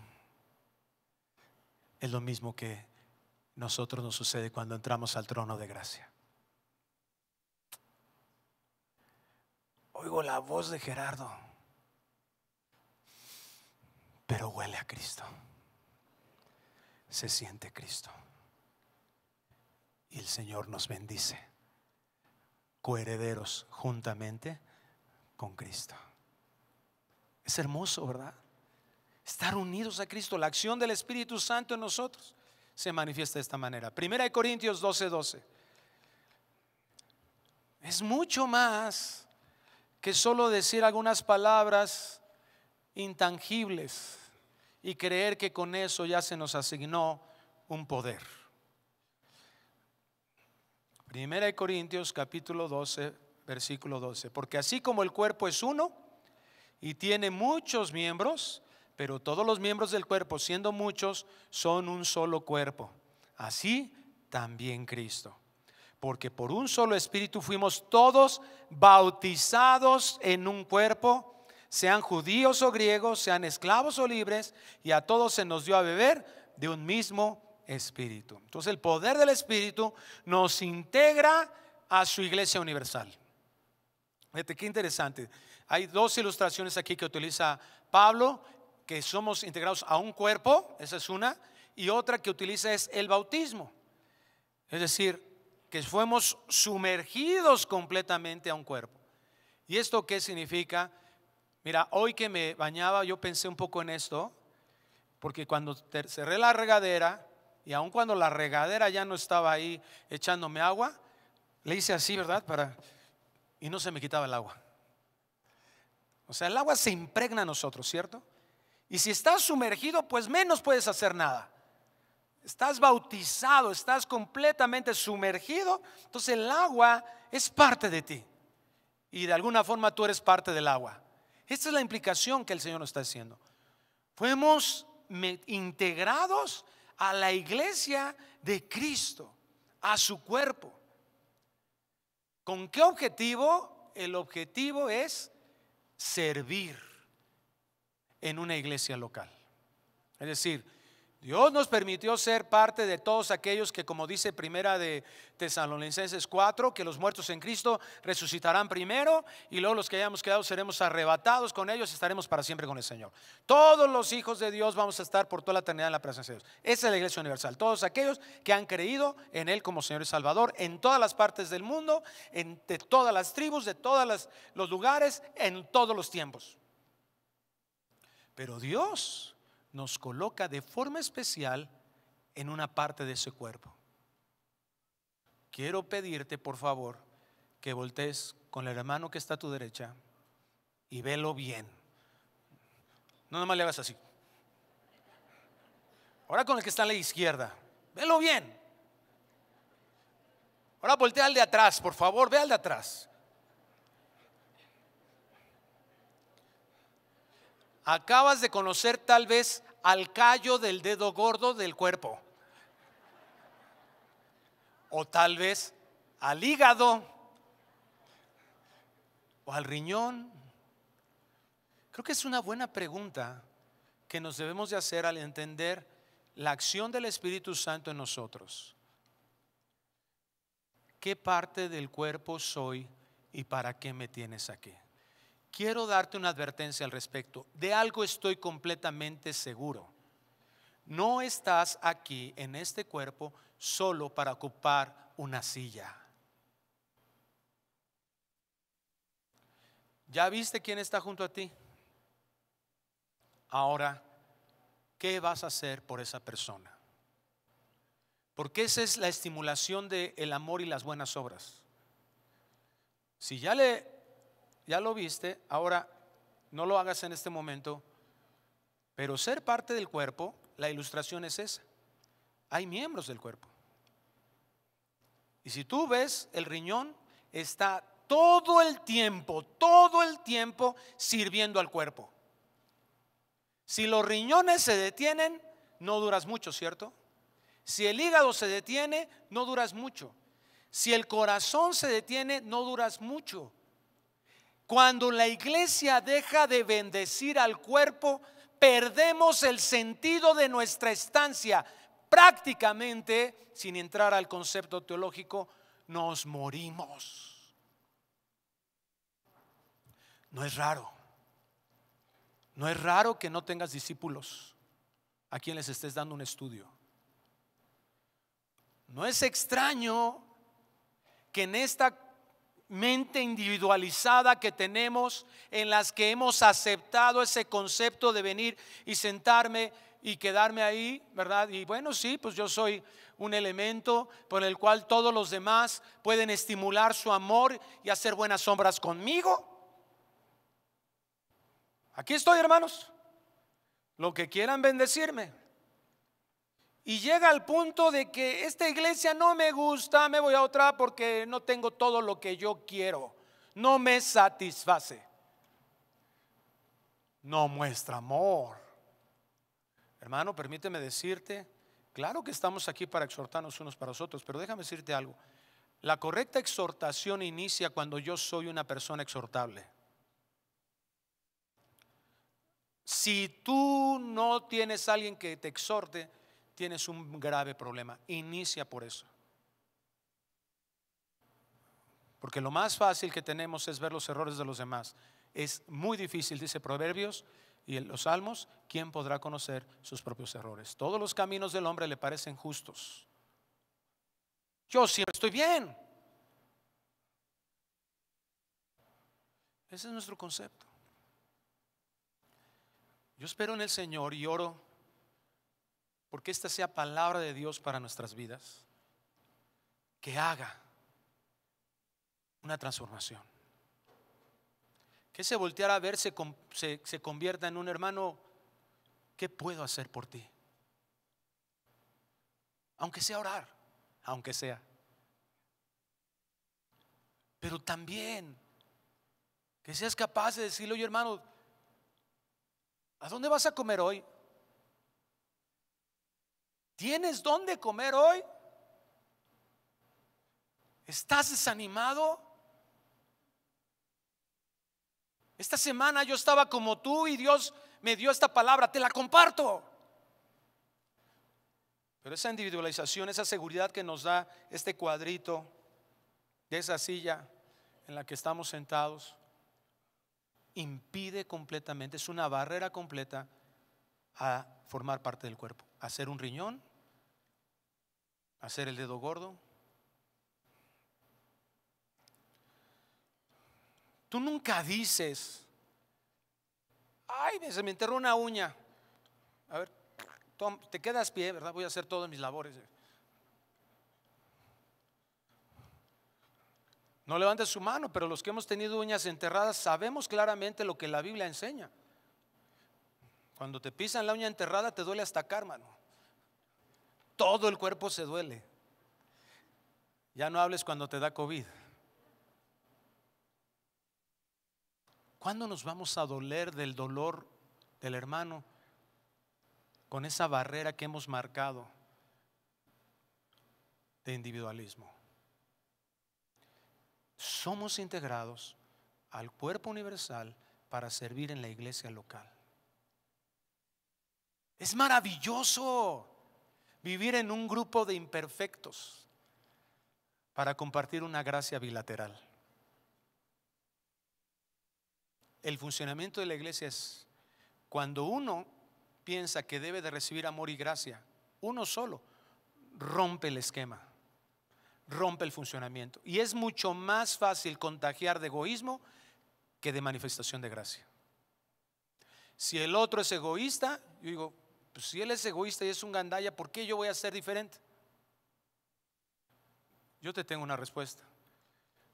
Es lo mismo que nosotros nos sucede cuando entramos al trono de gracia. Oigo la voz de Gerardo, pero huele a Cristo. Se siente Cristo. Y el Señor nos bendice, coherederos juntamente con Cristo. Es hermoso, ¿verdad? Estar unidos a Cristo, la acción del Espíritu Santo en nosotros se manifiesta de esta manera. Primera de Corintios 12:12. 12. Es mucho más que solo decir algunas palabras intangibles y creer que con eso ya se nos asignó un poder. Primera de Corintios capítulo 12, versículo 12. Porque así como el cuerpo es uno y tiene muchos miembros, pero todos los miembros del cuerpo, siendo muchos, son un solo cuerpo. Así también Cristo. Porque por un solo espíritu fuimos todos bautizados en un cuerpo, sean judíos o griegos, sean esclavos o libres, y a todos se nos dio a beber de un mismo espíritu. Entonces el poder del espíritu nos integra a su iglesia universal. Fíjate qué interesante. Hay dos ilustraciones aquí que utiliza Pablo que somos integrados a un cuerpo, esa es una, y otra que utiliza es el bautismo. Es decir, que fuimos sumergidos completamente a un cuerpo. ¿Y esto qué significa? Mira, hoy que me bañaba yo pensé un poco en esto, porque cuando cerré la regadera, y aun cuando la regadera ya no estaba ahí echándome agua, le hice así, ¿verdad? Para, y no se me quitaba el agua. O sea, el agua se impregna a nosotros, ¿cierto? Y si estás sumergido, pues menos puedes hacer nada. Estás bautizado, estás completamente sumergido, entonces el agua es parte de ti. Y de alguna forma tú eres parte del agua. Esta es la implicación que el Señor nos está haciendo. Fuimos integrados a la iglesia de Cristo, a su cuerpo. ¿Con qué objetivo? El objetivo es servir en una iglesia local. Es decir, Dios nos permitió ser parte de todos aquellos que, como dice primera de Tesalonicenses 4, que los muertos en Cristo resucitarán primero y luego los que hayamos quedado seremos arrebatados con ellos y estaremos para siempre con el Señor. Todos los hijos de Dios vamos a estar por toda la eternidad en la presencia de Dios. Esa es la iglesia universal. Todos aquellos que han creído en Él como Señor y Salvador en todas las partes del mundo, en, todas las tribus, de todos los lugares, en todos los tiempos. Pero Dios nos coloca de forma especial en una parte de ese cuerpo. Quiero pedirte, por favor, que voltees con el hermano que está a tu derecha y velo bien. No nomás le hagas así. Ahora con el que está a la izquierda, velo bien. Ahora voltea al de atrás, por favor, ve al de atrás. Acabas de conocer tal vez al callo del dedo gordo del cuerpo. O tal vez al hígado. O al riñón. Creo que es una buena pregunta que nos debemos de hacer al entender la acción del Espíritu Santo en nosotros. ¿Qué parte del cuerpo soy y para qué me tienes aquí? Quiero darte una advertencia al respecto. De algo estoy completamente seguro. No estás aquí en este cuerpo solo para ocupar una silla. ¿Ya viste quién está junto a ti? Ahora, ¿qué vas a hacer por esa persona? Porque esa es la estimulación del amor y las buenas obras. Si ya le ya lo viste, ahora no lo hagas en este momento, pero ser parte del cuerpo, la ilustración es esa. Hay miembros del cuerpo. Y si tú ves, el riñón está todo el tiempo, todo el tiempo sirviendo al cuerpo. Si los riñones se detienen, no duras mucho, ¿cierto? Si el hígado se detiene, no duras mucho. Si el corazón se detiene, no duras mucho. Cuando la iglesia deja de bendecir al cuerpo, perdemos el sentido de nuestra estancia. Prácticamente, sin entrar al concepto teológico, nos morimos. No es raro. No es raro que no tengas discípulos a quienes les estés dando un estudio. No es extraño que en esta mente individualizada que tenemos, en las que hemos aceptado ese concepto de venir y sentarme y quedarme ahí, ¿verdad? Y bueno, sí, pues yo soy un elemento por el cual todos los demás pueden estimular su amor y hacer buenas sombras conmigo. Aquí estoy, hermanos. Lo que quieran bendecirme y llega al punto de que esta iglesia no me gusta, me voy a otra porque no tengo todo lo que yo quiero, no me satisface. No muestra amor. Hermano, permíteme decirte, claro que estamos aquí para exhortarnos unos para los otros, pero déjame decirte algo. La correcta exhortación inicia cuando yo soy una persona exhortable. Si tú no tienes a alguien que te exhorte, tienes un grave problema. Inicia por eso. Porque lo más fácil que tenemos es ver los errores de los demás. Es muy difícil, dice Proverbios y en los Salmos, ¿quién podrá conocer sus propios errores? Todos los caminos del hombre le parecen justos. Yo siempre estoy bien. Ese es nuestro concepto. Yo espero en el Señor y oro porque esta sea palabra de Dios para nuestras vidas, que haga una transformación. Que se volteara a ver se, se, convierta en un hermano, ¿qué puedo hacer por ti? Aunque sea orar, aunque sea. Pero también que seas capaz de decirle, oye hermano, ¿a dónde vas a comer hoy? ¿Tienes dónde comer hoy? ¿Estás desanimado? Esta semana yo estaba como tú y Dios me dio esta palabra, te la comparto. Pero esa individualización, esa seguridad que nos da este cuadrito de esa silla en la que estamos sentados, impide completamente, es una barrera completa a formar parte del cuerpo, a ser un riñón hacer el dedo gordo. Tú nunca dices, ay, se me enterró una uña. A ver, te quedas pie, ¿verdad? Voy a hacer todas mis labores. No levantes su mano, pero los que hemos tenido uñas enterradas sabemos claramente lo que la Biblia enseña. Cuando te pisan la uña enterrada te duele hasta acá, todo el cuerpo se duele. Ya no hables cuando te da COVID. ¿Cuándo nos vamos a doler del dolor del hermano con esa barrera que hemos marcado de individualismo? Somos integrados al cuerpo universal para servir en la iglesia local. Es maravilloso vivir en un grupo de imperfectos para compartir una gracia bilateral. El funcionamiento de la iglesia es cuando uno piensa que debe de recibir amor y gracia, uno solo rompe el esquema, rompe el funcionamiento. Y es mucho más fácil contagiar de egoísmo que de manifestación de gracia. Si el otro es egoísta, yo digo, pues, si él es egoísta y es un gandalla, ¿por qué yo voy a ser diferente? Yo te tengo una respuesta.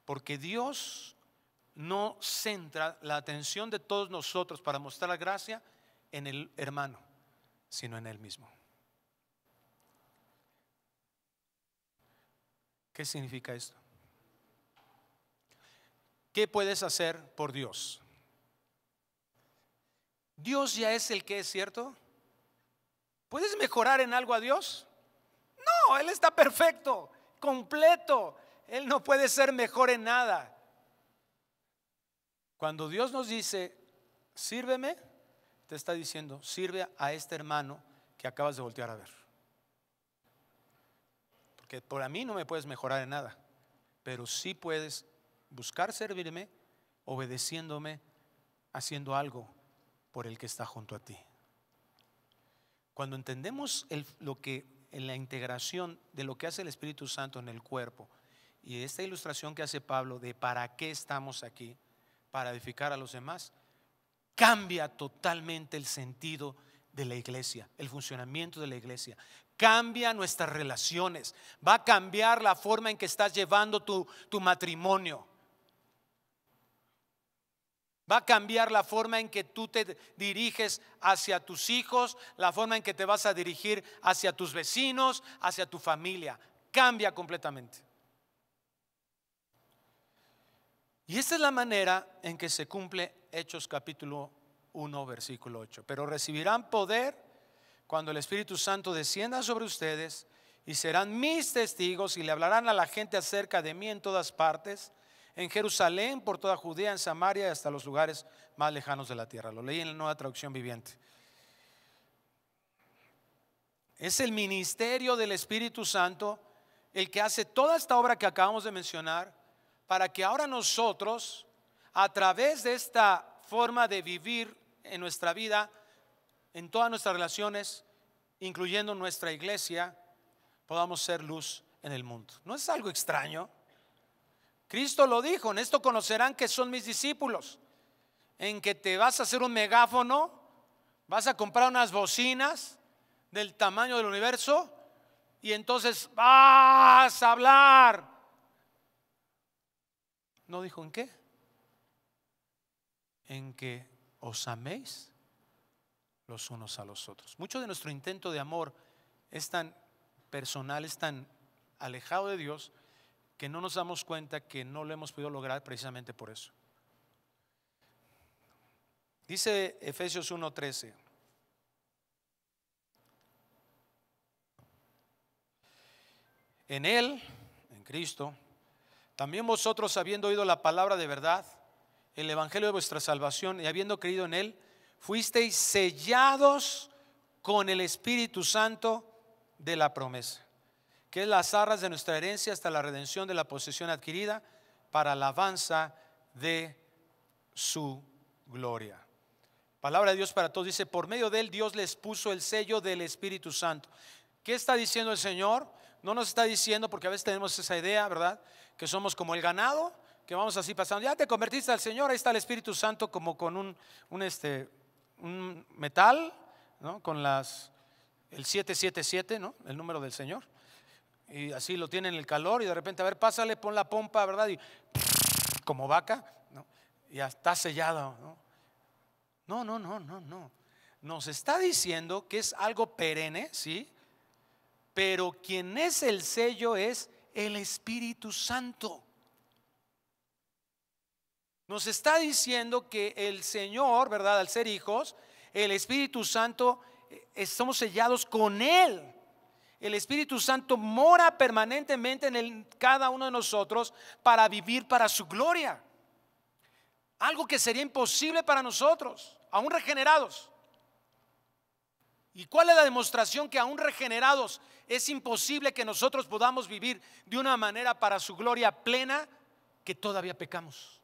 Porque Dios no centra la atención de todos nosotros para mostrar la gracia en el hermano, sino en él mismo. ¿Qué significa esto? ¿Qué puedes hacer por Dios? Dios ya es el que es cierto. ¿Puedes mejorar en algo a Dios? No, Él está perfecto, completo. Él no puede ser mejor en nada. Cuando Dios nos dice, sírveme, te está diciendo, sirve a este hermano que acabas de voltear a ver. Porque por a mí no me puedes mejorar en nada, pero sí puedes buscar servirme, obedeciéndome, haciendo algo por el que está junto a ti. Cuando entendemos lo que, en la integración de lo que hace el Espíritu Santo en el cuerpo y esta ilustración que hace Pablo de para qué estamos aquí, para edificar a los demás, cambia totalmente el sentido de la iglesia, el funcionamiento de la iglesia. Cambia nuestras relaciones, va a cambiar la forma en que estás llevando tu, tu matrimonio Va a cambiar la forma en que tú te diriges hacia tus hijos, la forma en que te vas a dirigir hacia tus vecinos, hacia tu familia. Cambia completamente. Y esta es la manera en que se cumple Hechos capítulo 1, versículo 8. Pero recibirán poder cuando el Espíritu Santo descienda sobre ustedes y serán mis testigos y le hablarán a la gente acerca de mí en todas partes en Jerusalén, por toda Judea, en Samaria, Y hasta los lugares más lejanos de la tierra. Lo leí en la nueva traducción viviente. Es el ministerio del Espíritu Santo el que hace toda esta obra que acabamos de mencionar para que ahora nosotros, a través de esta forma de vivir en nuestra vida, en todas nuestras relaciones, incluyendo nuestra iglesia, podamos ser luz en el mundo. ¿No es algo extraño? Cristo lo dijo, en esto conocerán que son mis discípulos, en que te vas a hacer un megáfono, vas a comprar unas bocinas del tamaño del universo y entonces vas a hablar. No dijo en qué, en que os améis los unos a los otros. Mucho de nuestro intento de amor es tan personal, es tan alejado de Dios, que no nos damos cuenta que no lo hemos podido lograr precisamente por eso. Dice Efesios 1:13. En Él, en Cristo, también vosotros habiendo oído la palabra de verdad, el Evangelio de vuestra salvación y habiendo creído en Él, fuisteis sellados con el Espíritu Santo de la promesa que es las arras de nuestra herencia hasta la redención de la posesión adquirida para la alabanza de su gloria. Palabra de Dios para todos. Dice, por medio de él Dios les puso el sello del Espíritu Santo. ¿Qué está diciendo el Señor? No nos está diciendo, porque a veces tenemos esa idea, ¿verdad? Que somos como el ganado, que vamos así pasando. Ya te convertiste al Señor, ahí está el Espíritu Santo como con un, un este, un metal, ¿no? Con las, el 777, ¿no? El número del Señor y así lo tienen el calor y de repente, a ver, pásale, pon la pompa, ¿verdad? Y [laughs] como vaca, ¿no? ya está sellado. ¿no? no, no, no, no, no. Nos está diciendo que es algo perenne, ¿sí? Pero quien es el sello es el Espíritu Santo. Nos está diciendo que el Señor, ¿verdad? Al ser hijos, el Espíritu Santo, estamos eh, sellados con Él. El Espíritu Santo mora permanentemente en cada uno de nosotros para vivir para su gloria. Algo que sería imposible para nosotros, aún regenerados. ¿Y cuál es la demostración que aún regenerados es imposible que nosotros podamos vivir de una manera para su gloria plena que todavía pecamos?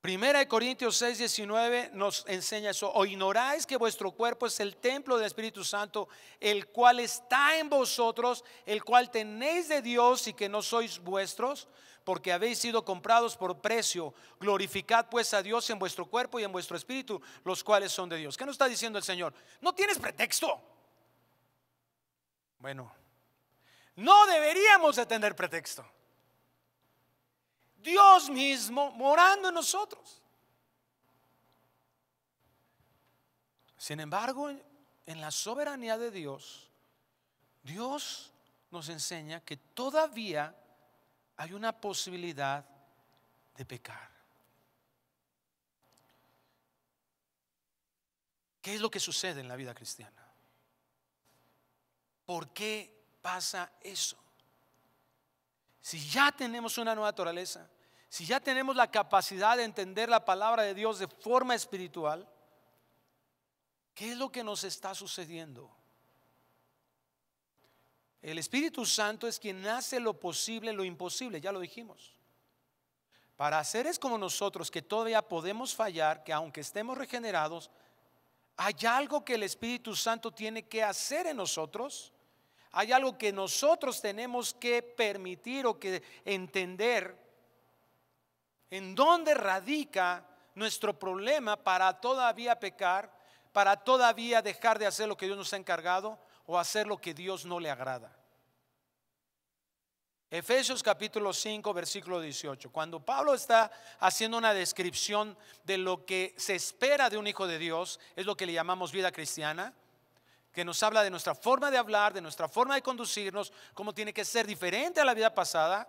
Primera de Corintios 6, 19 nos enseña eso. O ignoráis que vuestro cuerpo es el templo del Espíritu Santo, el cual está en vosotros, el cual tenéis de Dios y que no sois vuestros, porque habéis sido comprados por precio. Glorificad pues a Dios en vuestro cuerpo y en vuestro espíritu, los cuales son de Dios. ¿Qué nos está diciendo el Señor? No tienes pretexto. Bueno, no deberíamos de tener pretexto. Dios mismo morando en nosotros. Sin embargo, en la soberanía de Dios, Dios nos enseña que todavía hay una posibilidad de pecar. ¿Qué es lo que sucede en la vida cristiana? ¿Por qué pasa eso? Si ya tenemos una nueva naturaleza, si ya tenemos la capacidad de entender la palabra de Dios de forma espiritual, ¿qué es lo que nos está sucediendo? El Espíritu Santo es quien hace lo posible, lo imposible, ya lo dijimos. Para seres como nosotros que todavía podemos fallar, que aunque estemos regenerados, hay algo que el Espíritu Santo tiene que hacer en nosotros hay algo que nosotros tenemos que permitir o que entender en dónde radica nuestro problema para todavía pecar, para todavía dejar de hacer lo que Dios nos ha encargado o hacer lo que Dios no le agrada. Efesios capítulo 5, versículo 18. Cuando Pablo está haciendo una descripción de lo que se espera de un hijo de Dios, es lo que le llamamos vida cristiana, que nos habla de nuestra forma de hablar, de nuestra forma de conducirnos, cómo tiene que ser diferente a la vida pasada,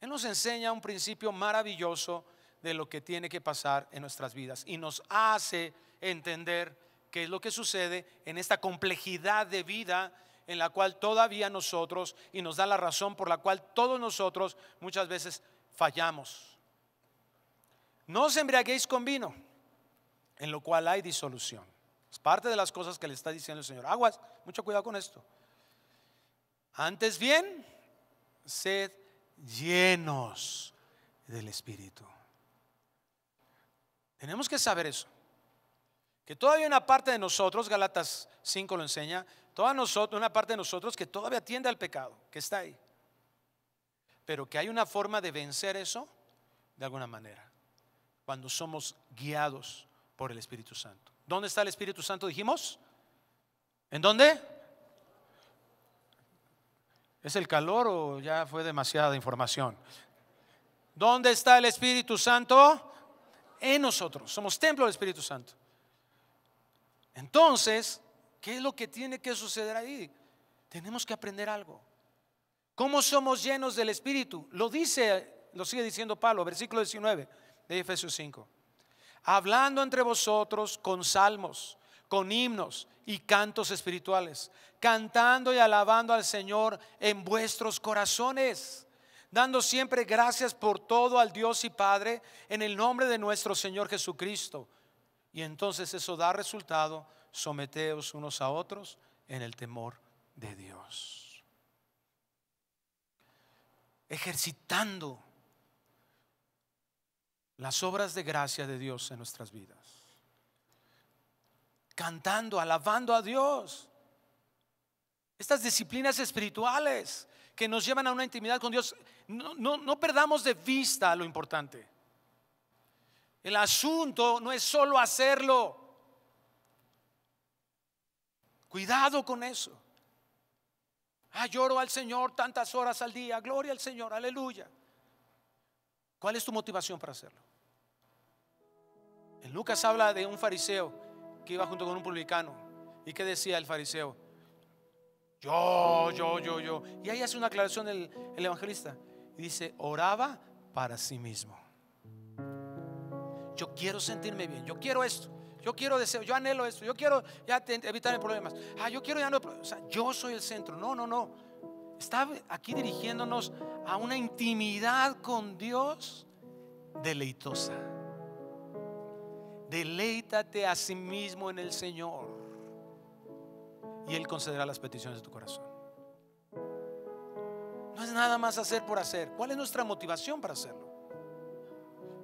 Él nos enseña un principio maravilloso de lo que tiene que pasar en nuestras vidas y nos hace entender qué es lo que sucede en esta complejidad de vida en la cual todavía nosotros, y nos da la razón por la cual todos nosotros muchas veces fallamos. No os embriaguéis con vino, en lo cual hay disolución es parte de las cosas que le está diciendo el Señor. Aguas, mucho cuidado con esto. Antes bien, sed llenos del Espíritu. Tenemos que saber eso. Que todavía una parte de nosotros, Galatas 5 lo enseña, toda nosotros, una parte de nosotros que todavía atiende al pecado, que está ahí. Pero que hay una forma de vencer eso de alguna manera, cuando somos guiados por el Espíritu Santo. ¿Dónde está el Espíritu Santo? Dijimos. ¿En dónde? ¿Es el calor o ya fue demasiada información? ¿Dónde está el Espíritu Santo? En nosotros. Somos templo del Espíritu Santo. Entonces, ¿qué es lo que tiene que suceder ahí? Tenemos que aprender algo. ¿Cómo somos llenos del Espíritu? Lo dice, lo sigue diciendo Pablo, versículo 19 de Efesios 5 hablando entre vosotros con salmos, con himnos y cantos espirituales, cantando y alabando al Señor en vuestros corazones, dando siempre gracias por todo al Dios y Padre en el nombre de nuestro Señor Jesucristo. Y entonces eso da resultado, someteos unos a otros en el temor de Dios. Ejercitando las obras de gracia de Dios en nuestras vidas. Cantando, alabando a Dios. Estas disciplinas espirituales que nos llevan a una intimidad con Dios, no, perdamos de vista lo importante. El asunto no es solo hacerlo. Cuidado con eso. Ah, lloro al Señor tantas horas al día. Gloria al Señor, aleluya. ¿Cuál es tu motivación para hacerlo? En Lucas habla de un fariseo que iba junto con un publicano. ¿Y qué decía el fariseo? Yo, yo, yo, yo. Y ahí hace una aclaración el, evangelista. Y dice, oraba para sí mismo. Yo quiero sentirme bien, yo quiero esto, yo quiero deseo, yo anhelo esto, yo quiero ya evitar problemas. Ah, yo quiero ya O sea, yo soy el centro. No, no, no. Está aquí dirigiéndonos a una intimidad con Dios deleitosa. Deleítate a sí mismo en el Señor y Él concederá las peticiones de tu corazón. No es nada más hacer por hacer. ¿Cuál es nuestra motivación para hacerlo?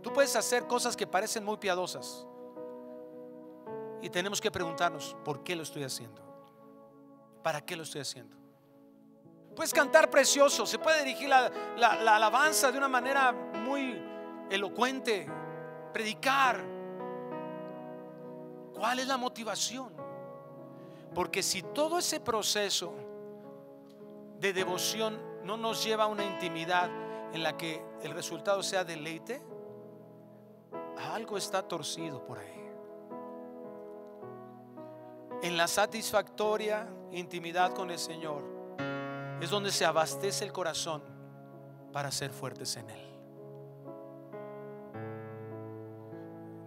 Tú puedes hacer cosas que parecen muy piadosas y tenemos que preguntarnos, ¿por qué lo estoy haciendo? ¿Para qué lo estoy haciendo? Puedes cantar precioso, se puede dirigir la, la alabanza de una manera muy elocuente, predicar, ¿Cuál es la motivación? Porque si todo ese proceso de devoción no nos lleva a una intimidad en la que el resultado sea deleite, algo está torcido por ahí. En la satisfactoria intimidad con el Señor es donde se abastece el corazón para ser fuertes en Él.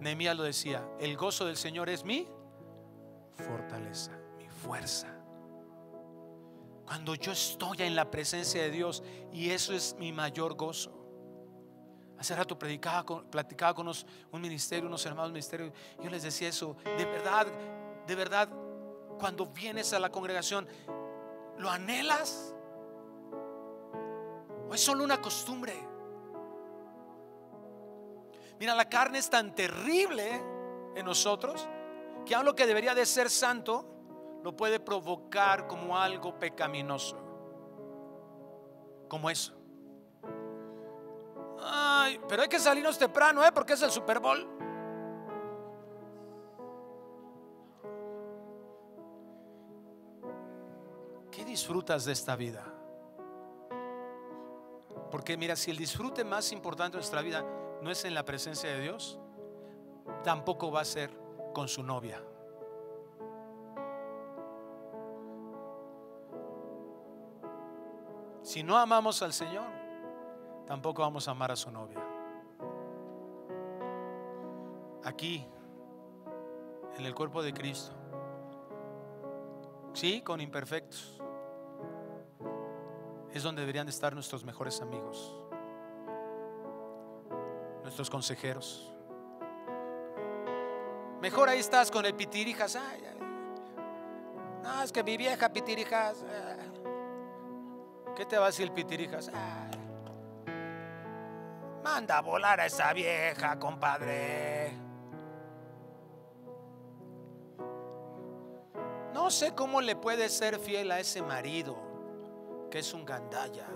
Nehemías lo decía, el gozo del Señor es mi fortaleza, mi fuerza. Cuando yo estoy en la presencia de Dios y eso es mi mayor gozo. Hace rato predicaba platicaba con unos, un ministerio, unos hermanos ministerios, yo les decía eso, de verdad, de verdad, cuando vienes a la congregación, ¿lo anhelas? ¿O es solo una costumbre? Mira, la carne es tan terrible en nosotros que a lo que debería de ser santo, lo puede provocar como algo pecaminoso. Como eso. Ay, pero hay que salirnos temprano, ¿eh? Porque es el Super Bowl. ¿Qué disfrutas de esta vida? Porque mira, si el disfrute más importante de nuestra vida no es en la presencia de Dios, tampoco va a ser con su novia. Si no amamos al Señor, tampoco vamos a amar a su novia. Aquí, en el cuerpo de Cristo. Sí, con imperfectos. Es donde deberían estar nuestros mejores amigos nuestros consejeros. Mejor ahí estás con el pitirijas. Ay, No, es que mi vieja pitirijas. ¿Qué te va a decir el pitirijas? Manda a volar a esa vieja, compadre. No sé cómo le puede ser fiel a ese marido que es un gandalla.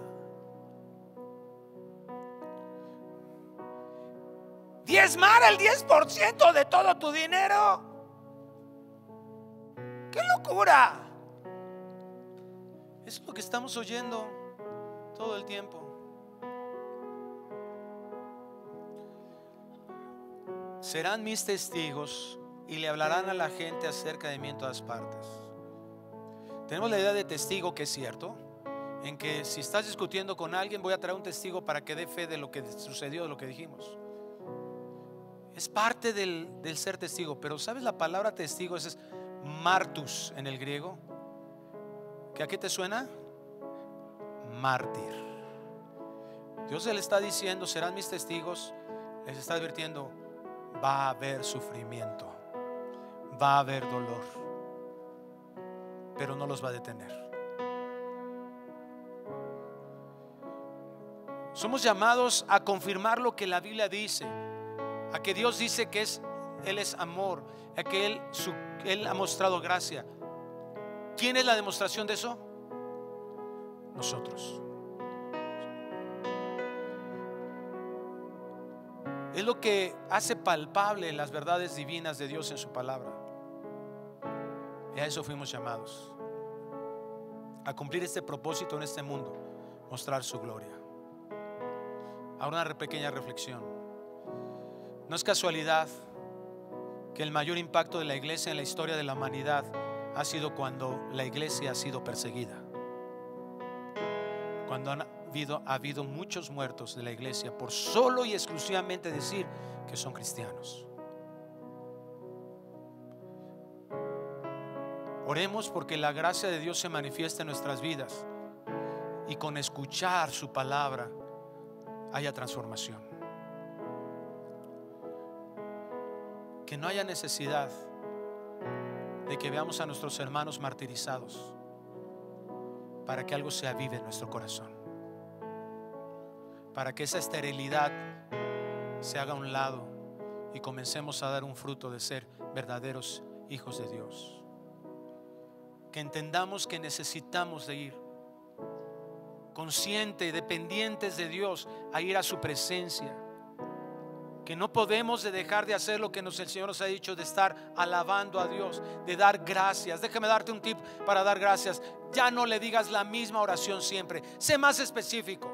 diezmar el 10% de todo tu dinero. ¡Qué locura! Es lo que estamos oyendo todo el tiempo. Serán mis testigos y le hablarán a la gente acerca de mí en todas partes. Tenemos la idea de testigo que es cierto, en que si estás discutiendo con alguien voy a traer un testigo para que dé fe de lo que sucedió, de lo que dijimos. Es parte del, ser testigo. Pero ¿sabes la palabra testigo? es martus en el griego. ¿Que a qué te suena? Mártir. Dios le está diciendo, serán mis testigos. Les está advirtiendo, va a haber sufrimiento, va a haber dolor, pero no los va a detener. Somos llamados a confirmar lo que la Biblia dice a que Dios dice que es, Él es amor, a que Él, Él ha mostrado gracia. ¿Quién es la demostración de eso? Nosotros. Es lo que hace palpable las verdades divinas de Dios en su palabra. Y a eso fuimos llamados. A cumplir este propósito en este mundo. Mostrar su gloria. Ahora una pequeña reflexión. No es casualidad que el mayor impacto de la iglesia en la historia de la humanidad ha sido cuando la iglesia ha sido perseguida. Cuando han habido, ha habido muchos muertos de la iglesia por solo y exclusivamente decir que son cristianos. Oremos porque la gracia de Dios se manifieste en nuestras vidas y con escuchar su palabra haya transformación. que no haya necesidad de que veamos a nuestros hermanos martirizados para que algo se avive en nuestro corazón, para que esa esterilidad se haga a un lado y comencemos a dar un fruto de ser verdaderos hijos de Dios. Que entendamos que necesitamos de ir consciente, dependientes de Dios, a ir a su presencia que no podemos dejar de hacer lo que nos el Señor nos ha dicho, de estar alabando a Dios, de dar gracias. Déjame darte un tip para dar gracias. Ya no le digas la misma oración siempre. Sé más específico.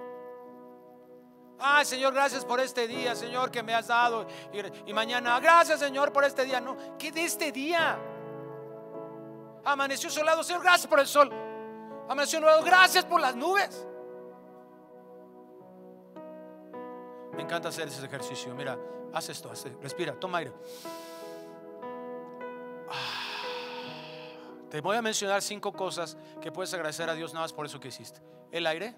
Ay, Señor, gracias por este día, Señor, que me has dado. Y, mañana, gracias, Señor, por este día. No, que de este día. Amaneció solado, Señor, gracias por el sol. Amaneció nublado, gracias por las nubes. Me encanta hacer ese ejercicio. Mira, haz esto, respira, toma aire. Ah, te voy a mencionar cinco cosas que puedes agradecer a Dios nada más por eso que hiciste. El aire.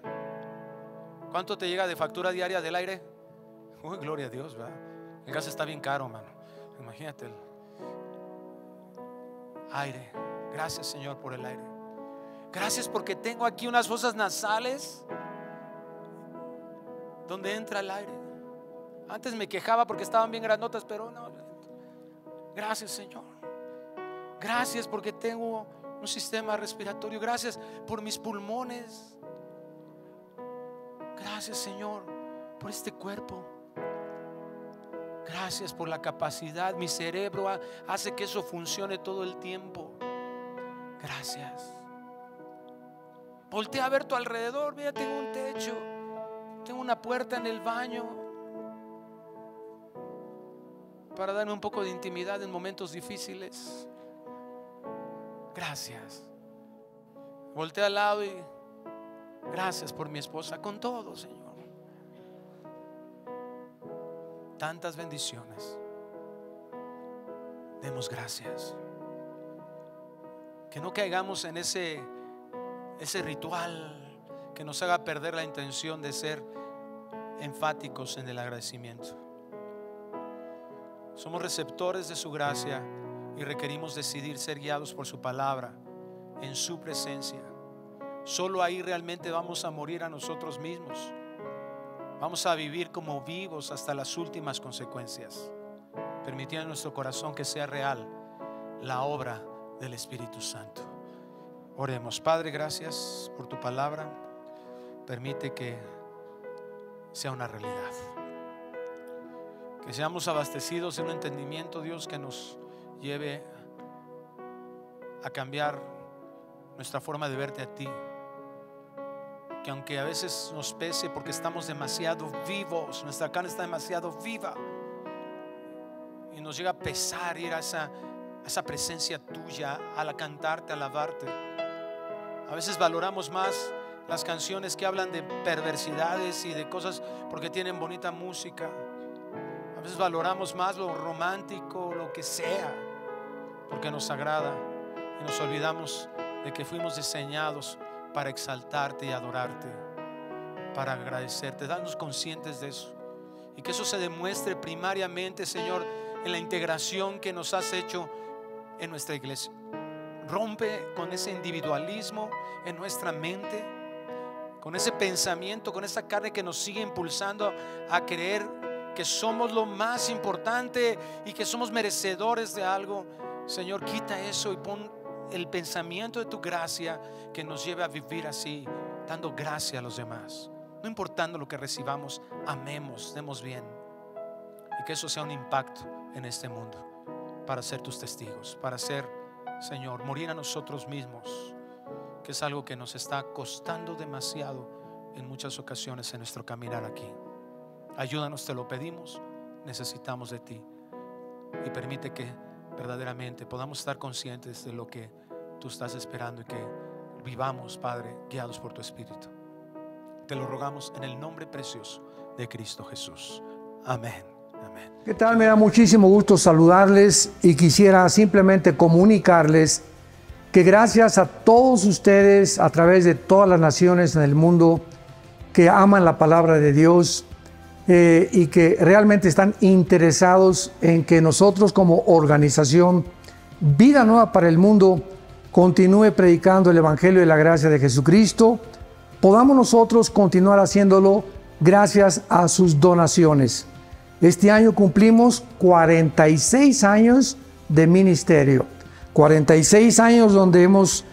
¿Cuánto te llega de factura diaria del aire? Uy, gloria a Dios, ¿verdad? El gas está bien caro, mano. Imagínate aire. Gracias, Señor, por el aire. Gracias porque tengo aquí unas fosas nasales donde entra el aire. Antes me quejaba porque estaban bien grandotas, pero no. Gracias, Señor. Gracias porque tengo un sistema respiratorio. Gracias por mis pulmones. Gracias, Señor, por este cuerpo. Gracias por la capacidad. Mi cerebro hace que eso funcione todo el tiempo. Gracias. Voltea a ver tu alrededor. Mira, tengo un techo. Tengo una puerta en el baño para darme un poco de intimidad en momentos difíciles. Gracias. Voltea al lado y gracias por mi esposa, con todo, Señor. Tantas bendiciones. Demos gracias. Que no caigamos en ese, ese ritual que nos haga perder la intención de ser enfáticos en el agradecimiento. Somos receptores de su gracia y requerimos decidir ser guiados por su palabra, en su presencia. Solo ahí realmente vamos a morir a nosotros mismos. Vamos a vivir como vivos hasta las últimas consecuencias, permitiendo a nuestro corazón que sea real la obra del Espíritu Santo. Oremos, Padre, gracias por tu palabra. Permite que sea una realidad. Que seamos abastecidos en un entendimiento, Dios, que nos lleve a cambiar nuestra forma de verte a ti. Que aunque a veces nos pese porque estamos demasiado vivos, nuestra carne está demasiado viva y nos llega a pesar ir a esa, presencia tuya, A la cantarte, a alabarte. A veces valoramos más las canciones que hablan de perversidades y de cosas porque tienen bonita música valoramos más lo romántico, lo que sea, porque nos agrada y nos olvidamos de que fuimos diseñados para exaltarte y adorarte, para agradecerte. Danos conscientes de eso y que eso se demuestre primariamente, Señor, en la integración que nos has hecho en nuestra iglesia. Rompe con ese individualismo en nuestra mente, con ese pensamiento, con esa carne que nos sigue impulsando a creer que somos lo más importante y que somos merecedores de algo. Señor, quita eso y pon el pensamiento de tu gracia que nos lleve a vivir así, dando gracia a los demás. No importando lo que recibamos, amemos, demos bien. Y que eso sea un impacto en este mundo para ser tus testigos, para ser, Señor, morir a nosotros mismos, que es algo que nos está costando demasiado en muchas ocasiones en nuestro caminar aquí. Ayúdanos, te lo pedimos, necesitamos de ti. Y permite que verdaderamente podamos estar conscientes de lo que tú estás esperando y que vivamos, Padre, guiados por tu Espíritu. Te lo rogamos en el nombre precioso de Cristo Jesús. Amén. Amén. ¿Qué tal? Me da muchísimo gusto saludarles y quisiera simplemente comunicarles que gracias a todos ustedes a través de todas las naciones en el mundo que aman la palabra de Dios, eh, y que realmente están interesados en que nosotros como organización Vida Nueva para el Mundo continúe predicando el Evangelio de la Gracia de Jesucristo, podamos nosotros continuar haciéndolo gracias a sus donaciones. Este año cumplimos 46 años de ministerio, 46 años donde hemos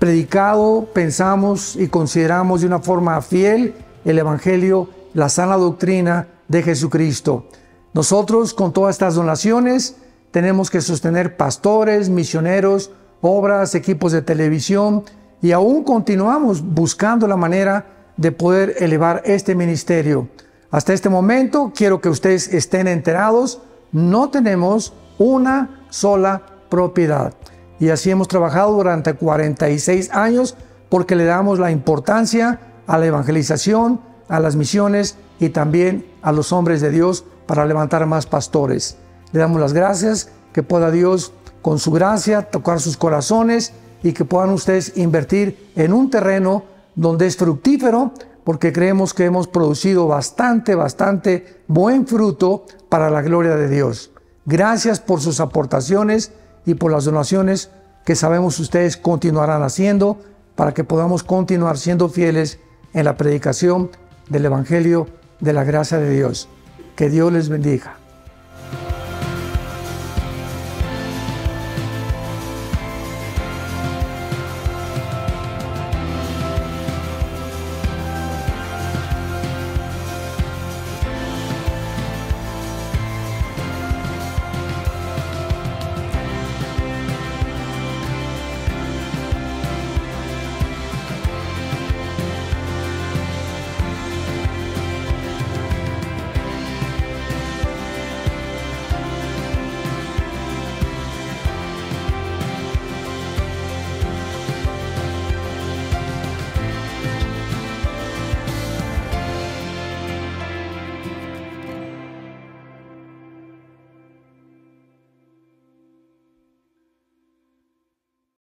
predicado, pensamos y consideramos de una forma fiel el Evangelio la sana doctrina de Jesucristo. Nosotros con todas estas donaciones tenemos que sostener pastores, misioneros, obras, equipos de televisión y aún continuamos buscando la manera de poder elevar este ministerio. Hasta este momento quiero que ustedes estén enterados, no tenemos una sola propiedad. Y así hemos trabajado durante 46 años porque le damos la importancia a la evangelización, a las misiones y también a los hombres de Dios para levantar más pastores. Le damos las gracias, que pueda Dios con su gracia tocar sus corazones y que puedan ustedes invertir en un terreno donde es fructífero, porque creemos que hemos producido bastante, bastante buen fruto para la gloria de Dios. Gracias por sus aportaciones y por las donaciones que sabemos ustedes continuarán haciendo para que podamos continuar siendo fieles en la predicación del Evangelio de la gracia de Dios. Que Dios les bendiga.